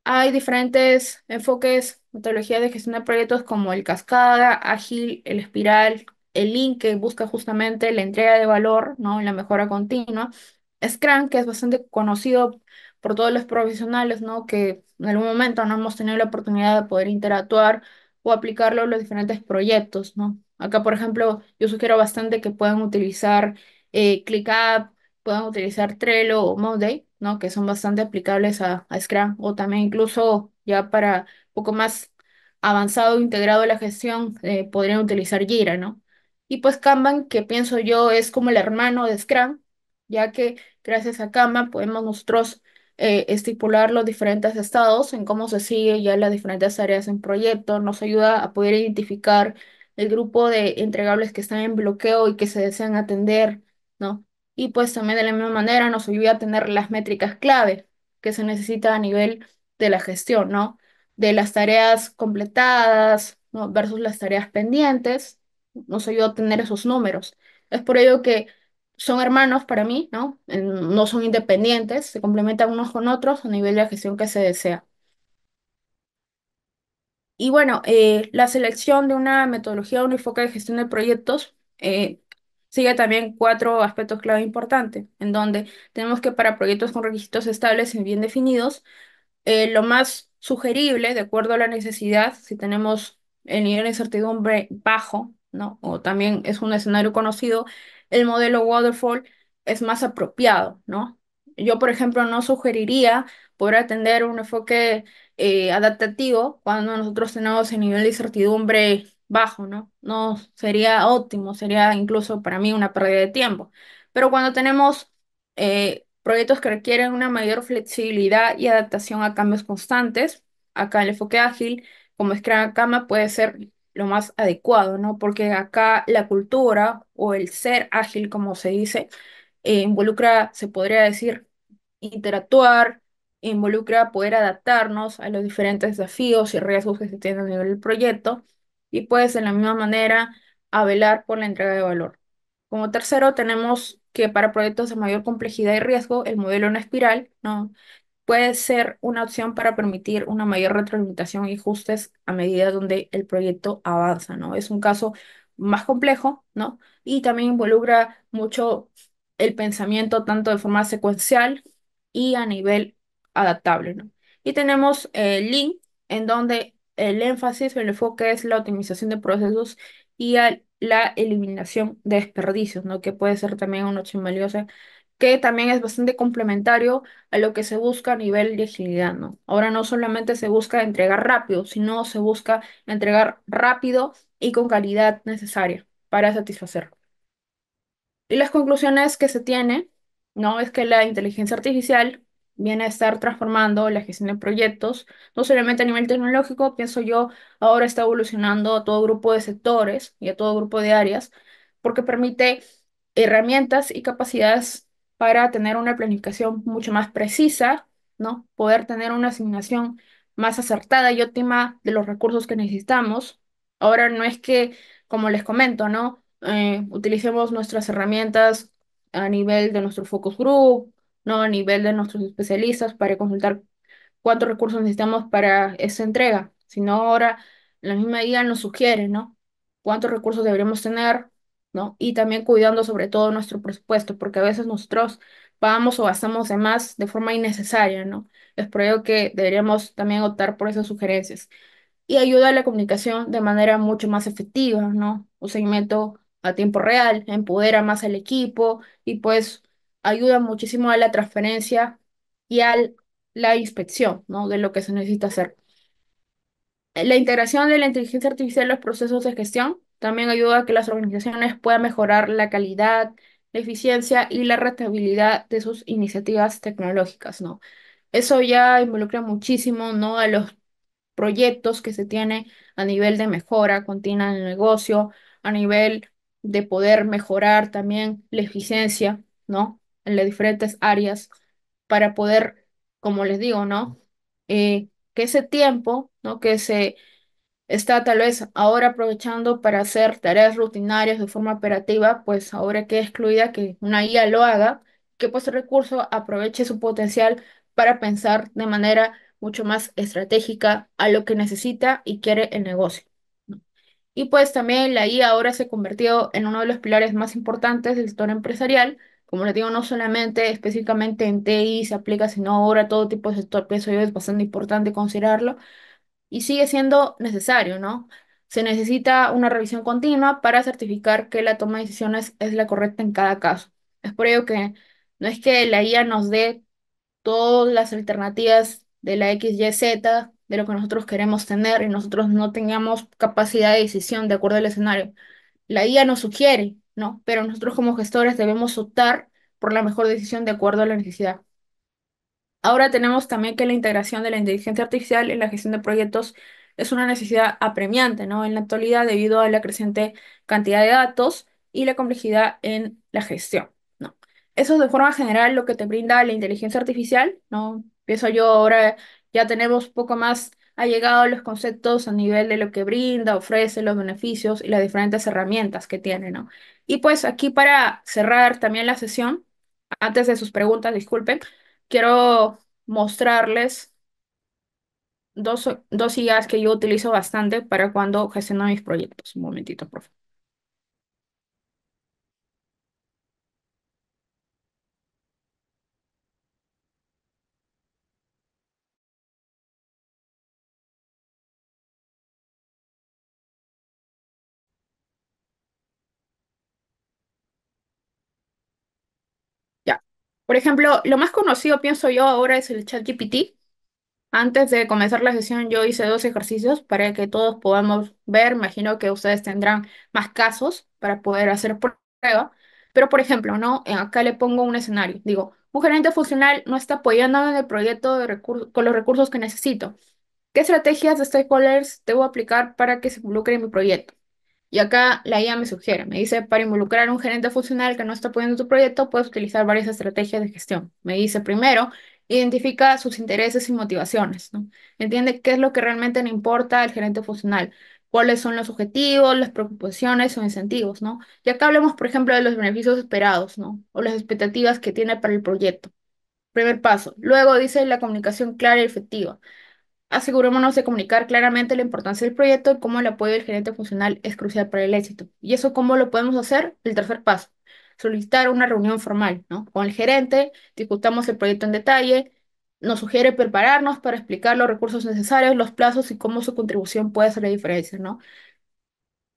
Hay diferentes enfoques, metodologías de gestión de proyectos como el cascada, ágil, el espiral, el link que busca justamente la entrega de valor, ¿no? la mejora continua. Scrum, que es bastante conocido por todos los profesionales, ¿no? que en algún momento no hemos tenido la oportunidad de poder interactuar o aplicarlo en los diferentes proyectos, ¿no? Acá, por ejemplo, yo sugiero bastante que puedan utilizar eh, ClickUp, puedan utilizar Trello o Monday, ¿no? Que son bastante aplicables a, Scrum o también incluso ya para un poco más avanzado, integrado en la gestión, eh, podrían utilizar Jira, ¿no? Y pues Kanban, que pienso yo es como el hermano de Scrum, ya que gracias a Kanban podemos nosotros eh, estipular los diferentes estados en cómo se sigue ya las diferentes áreas en proyecto, nos ayuda a poder identificar el grupo de entregables que están en bloqueo y que se desean atender, ¿no? Y pues también de la misma manera nos ayuda a tener las métricas clave que se necesita a nivel de la gestión, ¿no? De las tareas completadas, ¿no? Versus las tareas pendientes, nos ayuda a tener esos números. Es por ello que son hermanos para mí, ¿no? No son independientes, se complementan unos con otros a nivel de gestión que se desea. Y bueno, eh, la selección de una metodología o un enfoque de gestión de proyectos eh, sigue también cuatro aspectos clave importantes, en donde tenemos que para proyectos con requisitos estables y bien definidos, eh, lo más sugerible, de acuerdo a la necesidad, si tenemos el nivel de incertidumbre bajo, ¿no? o también es un escenario conocido, el modelo waterfall es más apropiado, ¿no? Yo, por ejemplo, no sugeriría poder atender un enfoque eh, adaptativo cuando nosotros tenemos el nivel de incertidumbre bajo, ¿no? No sería óptimo, sería incluso para mí una pérdida de tiempo. Pero cuando tenemos eh, proyectos que requieren una mayor flexibilidad y adaptación a cambios constantes, acá el enfoque ágil, como Scrum cama, puede ser lo más adecuado, ¿no? Porque acá la cultura o el ser ágil, como se dice, eh, involucra, se podría decir, interactuar, involucra poder adaptarnos a los diferentes desafíos y riesgos que se tienen a nivel del proyecto y pues de la misma manera a por la entrega de valor. Como tercero tenemos que para proyectos de mayor complejidad y riesgo el modelo en espiral ¿no? puede ser una opción para permitir una mayor retroalimentación y ajustes a medida donde el proyecto avanza. ¿no? Es un caso más complejo ¿no? y también involucra mucho el pensamiento tanto de forma secuencial y a nivel adaptable, ¿no? Y tenemos eh, link en donde el énfasis o el enfoque es la optimización de procesos y la eliminación de desperdicios, ¿no? Que puede ser también una opción que también es bastante complementario a lo que se busca a nivel de agilidad, Ahora no solamente se busca entregar rápido, sino se busca entregar rápido y con calidad necesaria para satisfacer. Y las conclusiones que se tiene, ¿no? Es que la inteligencia artificial viene a estar transformando la gestión de proyectos, no solamente a nivel tecnológico, pienso yo, ahora está evolucionando a todo grupo de sectores y a todo grupo de áreas, porque permite herramientas y capacidades para tener una planificación mucho más precisa, ¿no? Poder tener una asignación más acertada y óptima de los recursos que necesitamos. Ahora no es que, como les comento, ¿no? Eh, utilicemos nuestras herramientas a nivel de nuestro focus group, ¿no? a nivel de nuestros especialistas para consultar cuántos recursos necesitamos para esa entrega, sino ahora la misma guía nos sugiere ¿no? cuántos recursos deberíamos tener ¿no? y también cuidando sobre todo nuestro presupuesto, porque a veces nosotros pagamos o gastamos de más de forma innecesaria. ¿no? Es por ello que deberíamos también optar por esas sugerencias y ayuda a la comunicación de manera mucho más efectiva, ¿no? Un seguimiento a tiempo real, empodera más al equipo y pues ayuda muchísimo a la transferencia y a la inspección, ¿no? De lo que se necesita hacer. La integración de la inteligencia artificial en los procesos de gestión también ayuda a que las organizaciones puedan mejorar la calidad, la eficiencia y la rentabilidad de sus iniciativas tecnológicas, ¿no? Eso ya involucra muchísimo, ¿no? A los proyectos que se tiene a nivel de mejora continua en el negocio, a nivel de poder mejorar también la eficiencia, ¿no? en las diferentes áreas para poder, como les digo, ¿no? Eh, que ese tiempo, ¿no? Que se está tal vez ahora aprovechando para hacer tareas rutinarias de forma operativa, pues ahora queda excluida que una IA lo haga, que pues el recurso aproveche su potencial para pensar de manera mucho más estratégica a lo que necesita y quiere el negocio. Y pues también la IA ahora se convirtió en uno de los pilares más importantes del sector empresarial, como les digo, no solamente específicamente en TI se aplica, sino ahora todo tipo de sector, por eso es bastante importante considerarlo y sigue siendo necesario, ¿no? Se necesita una revisión continua para certificar que la toma de decisiones es la correcta en cada caso. Es por ello que no es que la IA nos dé todas las alternativas de la XYZ, de lo que nosotros queremos tener y nosotros no tengamos capacidad de decisión de acuerdo al escenario. La IA nos sugiere ¿no? Pero nosotros como gestores debemos optar por la mejor decisión de acuerdo a la necesidad. Ahora tenemos también que la integración de la inteligencia artificial en la gestión de proyectos es una necesidad apremiante, ¿no? En la actualidad debido a la creciente cantidad de datos y la complejidad en la gestión, ¿no? Eso es de forma general lo que te brinda la inteligencia artificial, ¿no? Pienso yo ahora ya tenemos poco más llegado a los conceptos a nivel de lo que brinda, ofrece, los beneficios y las diferentes herramientas que tiene, ¿no? Y pues aquí para cerrar también la sesión, antes de sus preguntas, disculpen, quiero mostrarles dos, dos ideas que yo utilizo bastante para cuando gestiono mis proyectos. Un momentito, por Por ejemplo, lo más conocido, pienso yo, ahora es el ChatGPT. Antes de comenzar la sesión, yo hice dos ejercicios para que todos podamos ver. Imagino que ustedes tendrán más casos para poder hacer prueba. Pero, por ejemplo, ¿no? Eh, acá le pongo un escenario. Digo, un gerente funcional no está apoyando en el proyecto de con los recursos que necesito. ¿Qué estrategias de stakeholders debo aplicar para que se involucre en mi proyecto? Y acá la IA me sugiere, me dice, para involucrar a un gerente funcional que no está apoyando tu proyecto, puedes utilizar varias estrategias de gestión. Me dice, primero, identifica sus intereses y motivaciones, ¿no? Entiende qué es lo que realmente le importa al gerente funcional, cuáles son los objetivos, las preocupaciones o incentivos, ¿no? Y acá hablemos, por ejemplo, de los beneficios esperados, ¿no? O las expectativas que tiene para el proyecto. Primer paso. Luego dice la comunicación clara y efectiva. Asegurémonos de comunicar claramente la importancia del proyecto y cómo el apoyo del gerente funcional es crucial para el éxito. ¿Y eso cómo lo podemos hacer? El tercer paso, solicitar una reunión formal, ¿no? Con el gerente, discutamos el proyecto en detalle, nos sugiere prepararnos para explicar los recursos necesarios, los plazos y cómo su contribución puede hacer la diferencia, ¿no?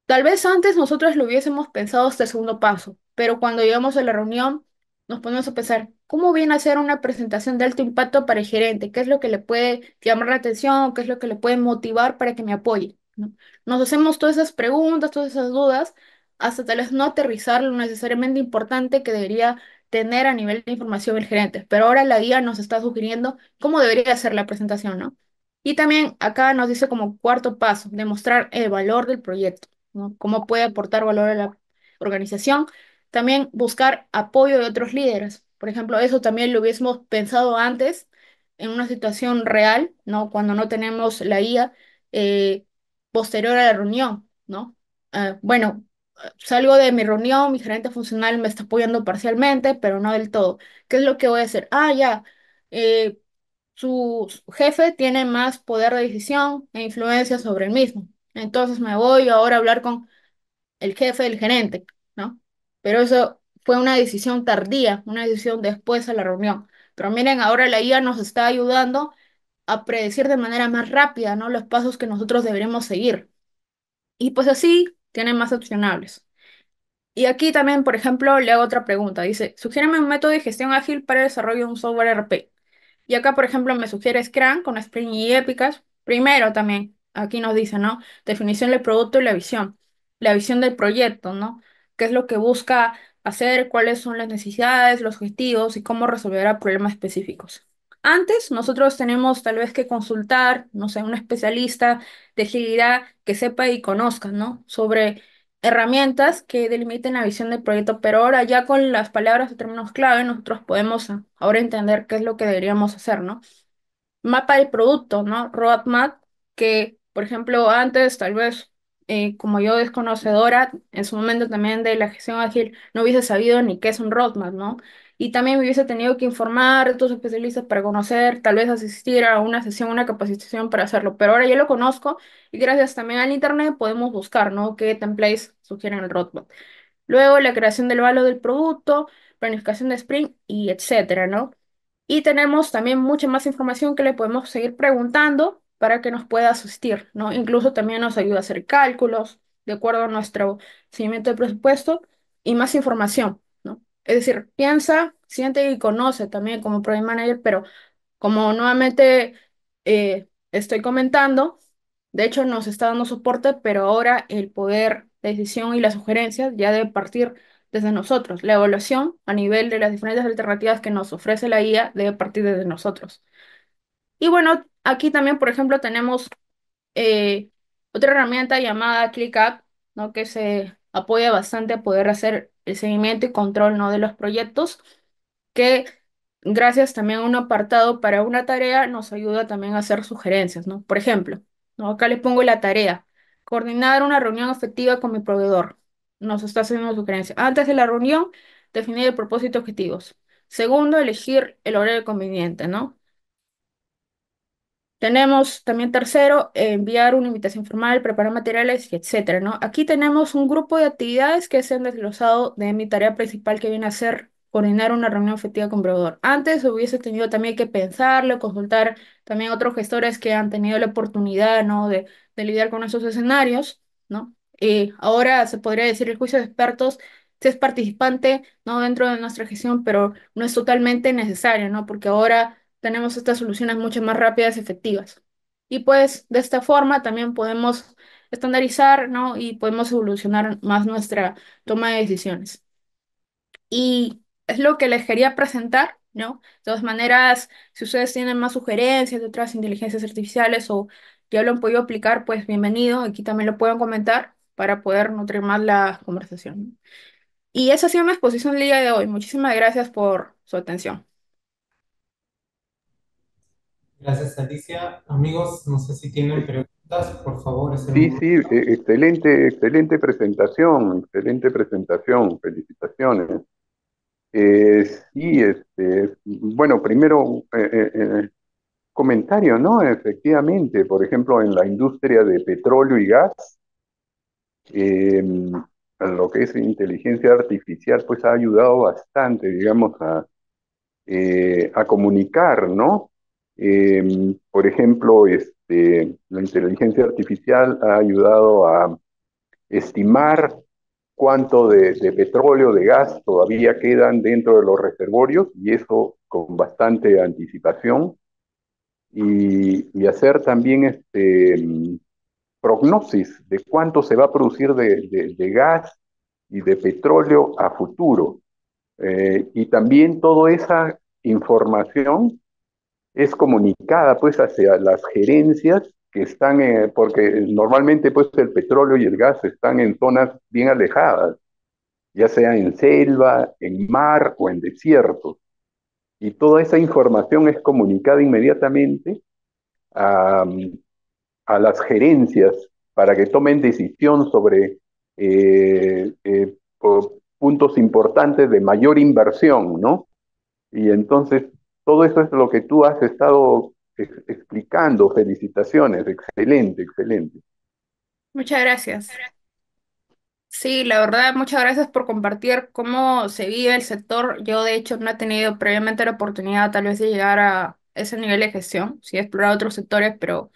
Tal vez antes nosotros lo hubiésemos pensado este segundo paso, pero cuando llegamos a la reunión nos ponemos a pensar, ¿Cómo viene a ser una presentación de alto impacto para el gerente? ¿Qué es lo que le puede llamar la atención? ¿Qué es lo que le puede motivar para que me apoye? ¿No? Nos hacemos todas esas preguntas, todas esas dudas, hasta tal vez no aterrizar lo necesariamente importante que debería tener a nivel de información el gerente. Pero ahora la guía nos está sugiriendo cómo debería ser la presentación, ¿no? Y también acá nos dice como cuarto paso, demostrar el valor del proyecto, ¿no? Cómo puede aportar valor a la organización. También buscar apoyo de otros líderes. Por ejemplo, eso también lo hubiésemos pensado antes en una situación real, ¿no? Cuando no tenemos la IA eh, posterior a la reunión, ¿no? Ah, bueno, salgo de mi reunión, mi gerente funcional me está apoyando parcialmente, pero no del todo. ¿Qué es lo que voy a hacer? Ah, ya, eh, su, su jefe tiene más poder de decisión e influencia sobre el mismo. Entonces me voy ahora a hablar con el jefe del gerente, ¿no? Pero eso fue una decisión tardía, una decisión después de la reunión. Pero miren, ahora la IA nos está ayudando a predecir de manera más rápida, ¿no? Los pasos que nosotros deberemos seguir. Y pues así tienen más opcionables. Y aquí también, por ejemplo, le hago otra pregunta. Dice, sugiéreme un método de gestión ágil para el desarrollo de un software RP. Y acá, por ejemplo, me sugiere Scrum con Spring y Epicas. Primero también, aquí nos dice, ¿no? Definición del producto y la visión. La visión del proyecto, ¿no? ¿Qué es lo que busca hacer, cuáles son las necesidades, los objetivos y cómo resolverá problemas específicos. Antes, nosotros tenemos tal vez que consultar, no sé, un especialista de agilidad que sepa y conozca, ¿no? Sobre herramientas que delimiten la visión del proyecto, pero ahora ya con las palabras o términos clave, nosotros podemos ahora entender qué es lo que deberíamos hacer, ¿no? Mapa del producto, ¿no? Roadmap, que, por ejemplo, antes tal vez eh, como yo desconocedora en su momento también de la gestión ágil, no hubiese sabido ni qué es un roadmap, ¿no? Y también me hubiese tenido que informar de otros especialistas para conocer, tal vez asistir a una sesión, una capacitación para hacerlo. Pero ahora ya lo conozco y gracias también al Internet podemos buscar, ¿no? ¿Qué templates sugieren el roadmap? Luego la creación del valor del producto, planificación de sprint y etcétera, ¿no? Y tenemos también mucha más información que le podemos seguir preguntando para que nos pueda asistir, ¿no? Incluso también nos ayuda a hacer cálculos de acuerdo a nuestro seguimiento de presupuesto y más información, ¿no? Es decir, piensa, siente y conoce también como Project Manager, pero como nuevamente eh, estoy comentando, de hecho nos está dando soporte, pero ahora el poder de decisión y las sugerencias ya debe partir desde nosotros. La evaluación a nivel de las diferentes alternativas que nos ofrece la IA debe partir desde nosotros. Y bueno, aquí también, por ejemplo, tenemos eh, otra herramienta llamada ClickUp, ¿no? que se apoya bastante a poder hacer el seguimiento y control ¿no? de los proyectos, que gracias también a un apartado para una tarea nos ayuda también a hacer sugerencias. ¿no? Por ejemplo, ¿no? acá le pongo la tarea, coordinar una reunión efectiva con mi proveedor. Nos está haciendo sugerencias. sugerencia. Antes de la reunión, definir el propósito y objetivos. Segundo, elegir el horario conveniente, ¿no? Tenemos también tercero, enviar una invitación formal, preparar materiales, etcétera, ¿no? Aquí tenemos un grupo de actividades que se han desglosado de mi tarea principal que viene a ser coordinar una reunión efectiva con proveedor. Antes hubiese tenido también que pensarlo, consultar también otros gestores que han tenido la oportunidad, ¿no? De, de lidiar con esos escenarios, ¿no? Y ahora se podría decir el juicio de expertos si es participante, ¿no? Dentro de nuestra gestión, pero no es totalmente necesario, ¿no? Porque ahora tenemos estas soluciones mucho más rápidas y efectivas. Y pues de esta forma también podemos estandarizar, ¿no? Y podemos evolucionar más nuestra toma de decisiones. Y es lo que les quería presentar, ¿no? De todas maneras, si ustedes tienen más sugerencias de otras inteligencias artificiales o ya lo han podido aplicar, pues bienvenido. Aquí también lo pueden comentar para poder nutrir más la conversación. Y esa ha sido mi exposición del día de hoy. Muchísimas gracias por su atención. Gracias, Alicia. Amigos, no sé si tienen preguntas, por favor. Sí, sí, e, excelente, excelente presentación, excelente presentación, felicitaciones. Eh, sí, este, bueno, primero, eh, eh, comentario, ¿no? Efectivamente, por ejemplo, en la industria de petróleo y gas, em, lo que es inteligencia artificial, pues ha ayudado bastante, digamos, a comunicar, ¿no? Em, por ejemplo, este, la inteligencia artificial ha ayudado a estimar cuánto de, petróleo, de gas todavía quedan dentro de los reservorios y eso con bastante anticipación y, hacer también este, em, prognosis de cuánto se va a producir de, gas y de petróleo a futuro. Eh, y también toda esa información es comunicada pues hacia las gerencias que están, en, eh, porque normalmente pues el petróleo y el gas están en zonas bien alejadas, ya sea en selva, en mar o en desierto. Y toda esa información es comunicada inmediatamente a, las gerencias para que tomen decisión sobre eh, eh, puntos importantes de mayor inversión, ¿no? Y entonces todo eso es lo que tú has estado explicando. Felicitaciones, excelente, excelente. Muchas gracias. Sí, la verdad, muchas gracias por compartir cómo se vive el sector. Yo, de hecho, no he tenido previamente la oportunidad tal vez de llegar a ese nivel de gestión. Sí, explorar otros sectores, pero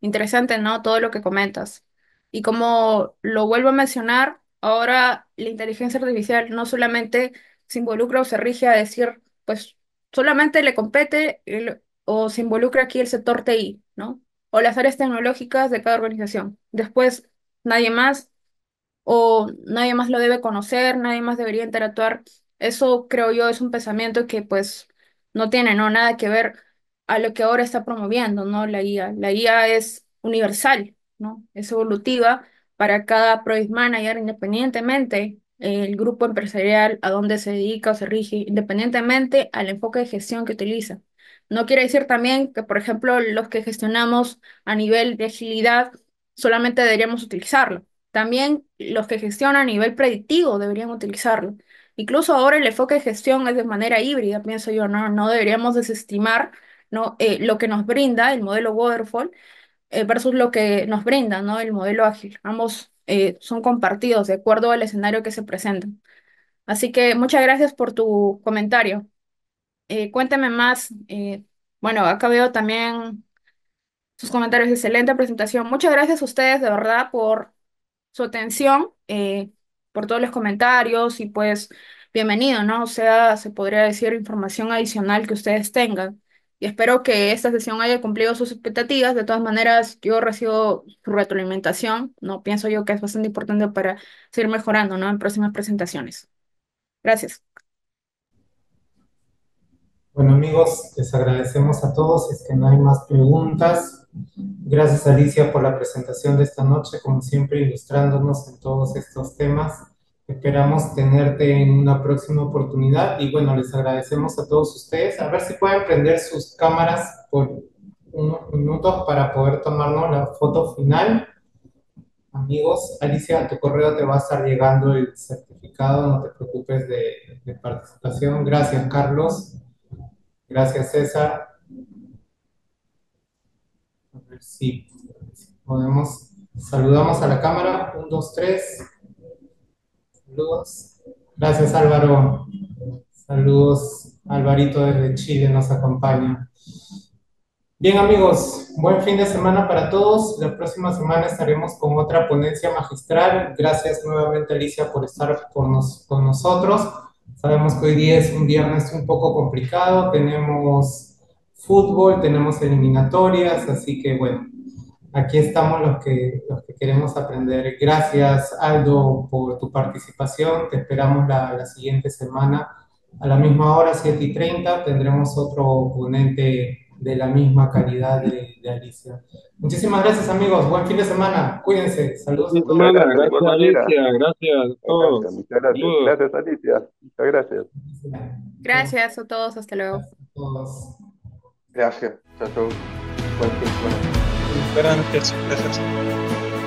interesante, ¿no? Todo lo que comentas. Y como lo vuelvo a mencionar, ahora la inteligencia artificial no solamente se involucra o se rige a decir, pues solamente le compete o se involucra aquí el sector TI, ¿no? O las áreas tecnológicas de cada organización. Después, nadie más o nadie más lo debe conocer, nadie más debería interactuar. Eso creo yo es un pensamiento que pues no tiene ¿no? nada que ver a lo que ahora está promoviendo, ¿no? La IA. La IA es universal, ¿no? Es evolutiva para cada project manager independientemente el grupo empresarial a donde se dedica o se rige, independientemente al enfoque de gestión que utiliza. No quiere decir también que, por ejemplo, los que gestionamos a nivel de agilidad solamente deberíamos utilizarlo. También los que gestionan a nivel predictivo deberían utilizarlo. Incluso ahora el enfoque de gestión es de manera híbrida, pienso yo, no, no deberíamos desestimar ¿no? Eh, lo que nos brinda el modelo Waterfall eh, versus lo que nos brinda ¿no? el modelo ágil. Ambos eh, son compartidos de acuerdo al escenario que se presenta. Así que muchas gracias por tu comentario. Eh, cuéntame más. Eh, bueno, acá veo también sus comentarios. Excelente presentación. Muchas gracias a ustedes, de verdad, por su atención, eh, por todos los comentarios y pues bienvenido, ¿no? O sea, se podría decir información adicional que ustedes tengan y espero que esta sesión haya cumplido sus expectativas. De todas maneras, yo recibo su retroalimentación, ¿no? Pienso yo que es bastante importante para seguir mejorando, ¿no? En próximas presentaciones. Gracias. Bueno, amigos, les agradecemos a todos. es que no hay más preguntas. Gracias, Alicia, por la presentación de esta noche, como siempre, ilustrándonos en todos estos temas. Esperamos tenerte en una próxima oportunidad y bueno, les agradecemos a todos ustedes. A ver si pueden prender sus cámaras por unos minutos para poder tomarnos la foto final. Amigos, Alicia, a tu correo te va a estar llegando el certificado, no te preocupes de, de participación. Gracias, Carlos. Gracias, César. A ver si podemos. Saludamos a la cámara. Un, dos, tres. Saludos. Gracias Álvaro. Saludos. Alvarito desde Chile nos acompaña. Bien amigos, buen fin de semana para todos. La próxima semana estaremos con otra ponencia magistral. Gracias nuevamente Alicia por estar con, con nosotros. Sabemos que hoy día es un viernes un poco complicado. Tenemos fútbol, tenemos eliminatorias, así que bueno, aquí estamos los que, los que queremos aprender. Gracias, Aldo, por tu participación. Te esperamos la, la siguiente semana. A la misma hora, 7 y 30, tendremos otro ponente de la misma calidad de, Alicia. Muchísimas gracias, amigos. Buen fin de semana. Cuídense. Saludos a todos. Gracias, Alicia. Gracias a todos. Gracias, muchas gracias. gracias, Alicia. gracias. Gracias a todos. Hasta luego. Gracias a todos. Gracias se presas.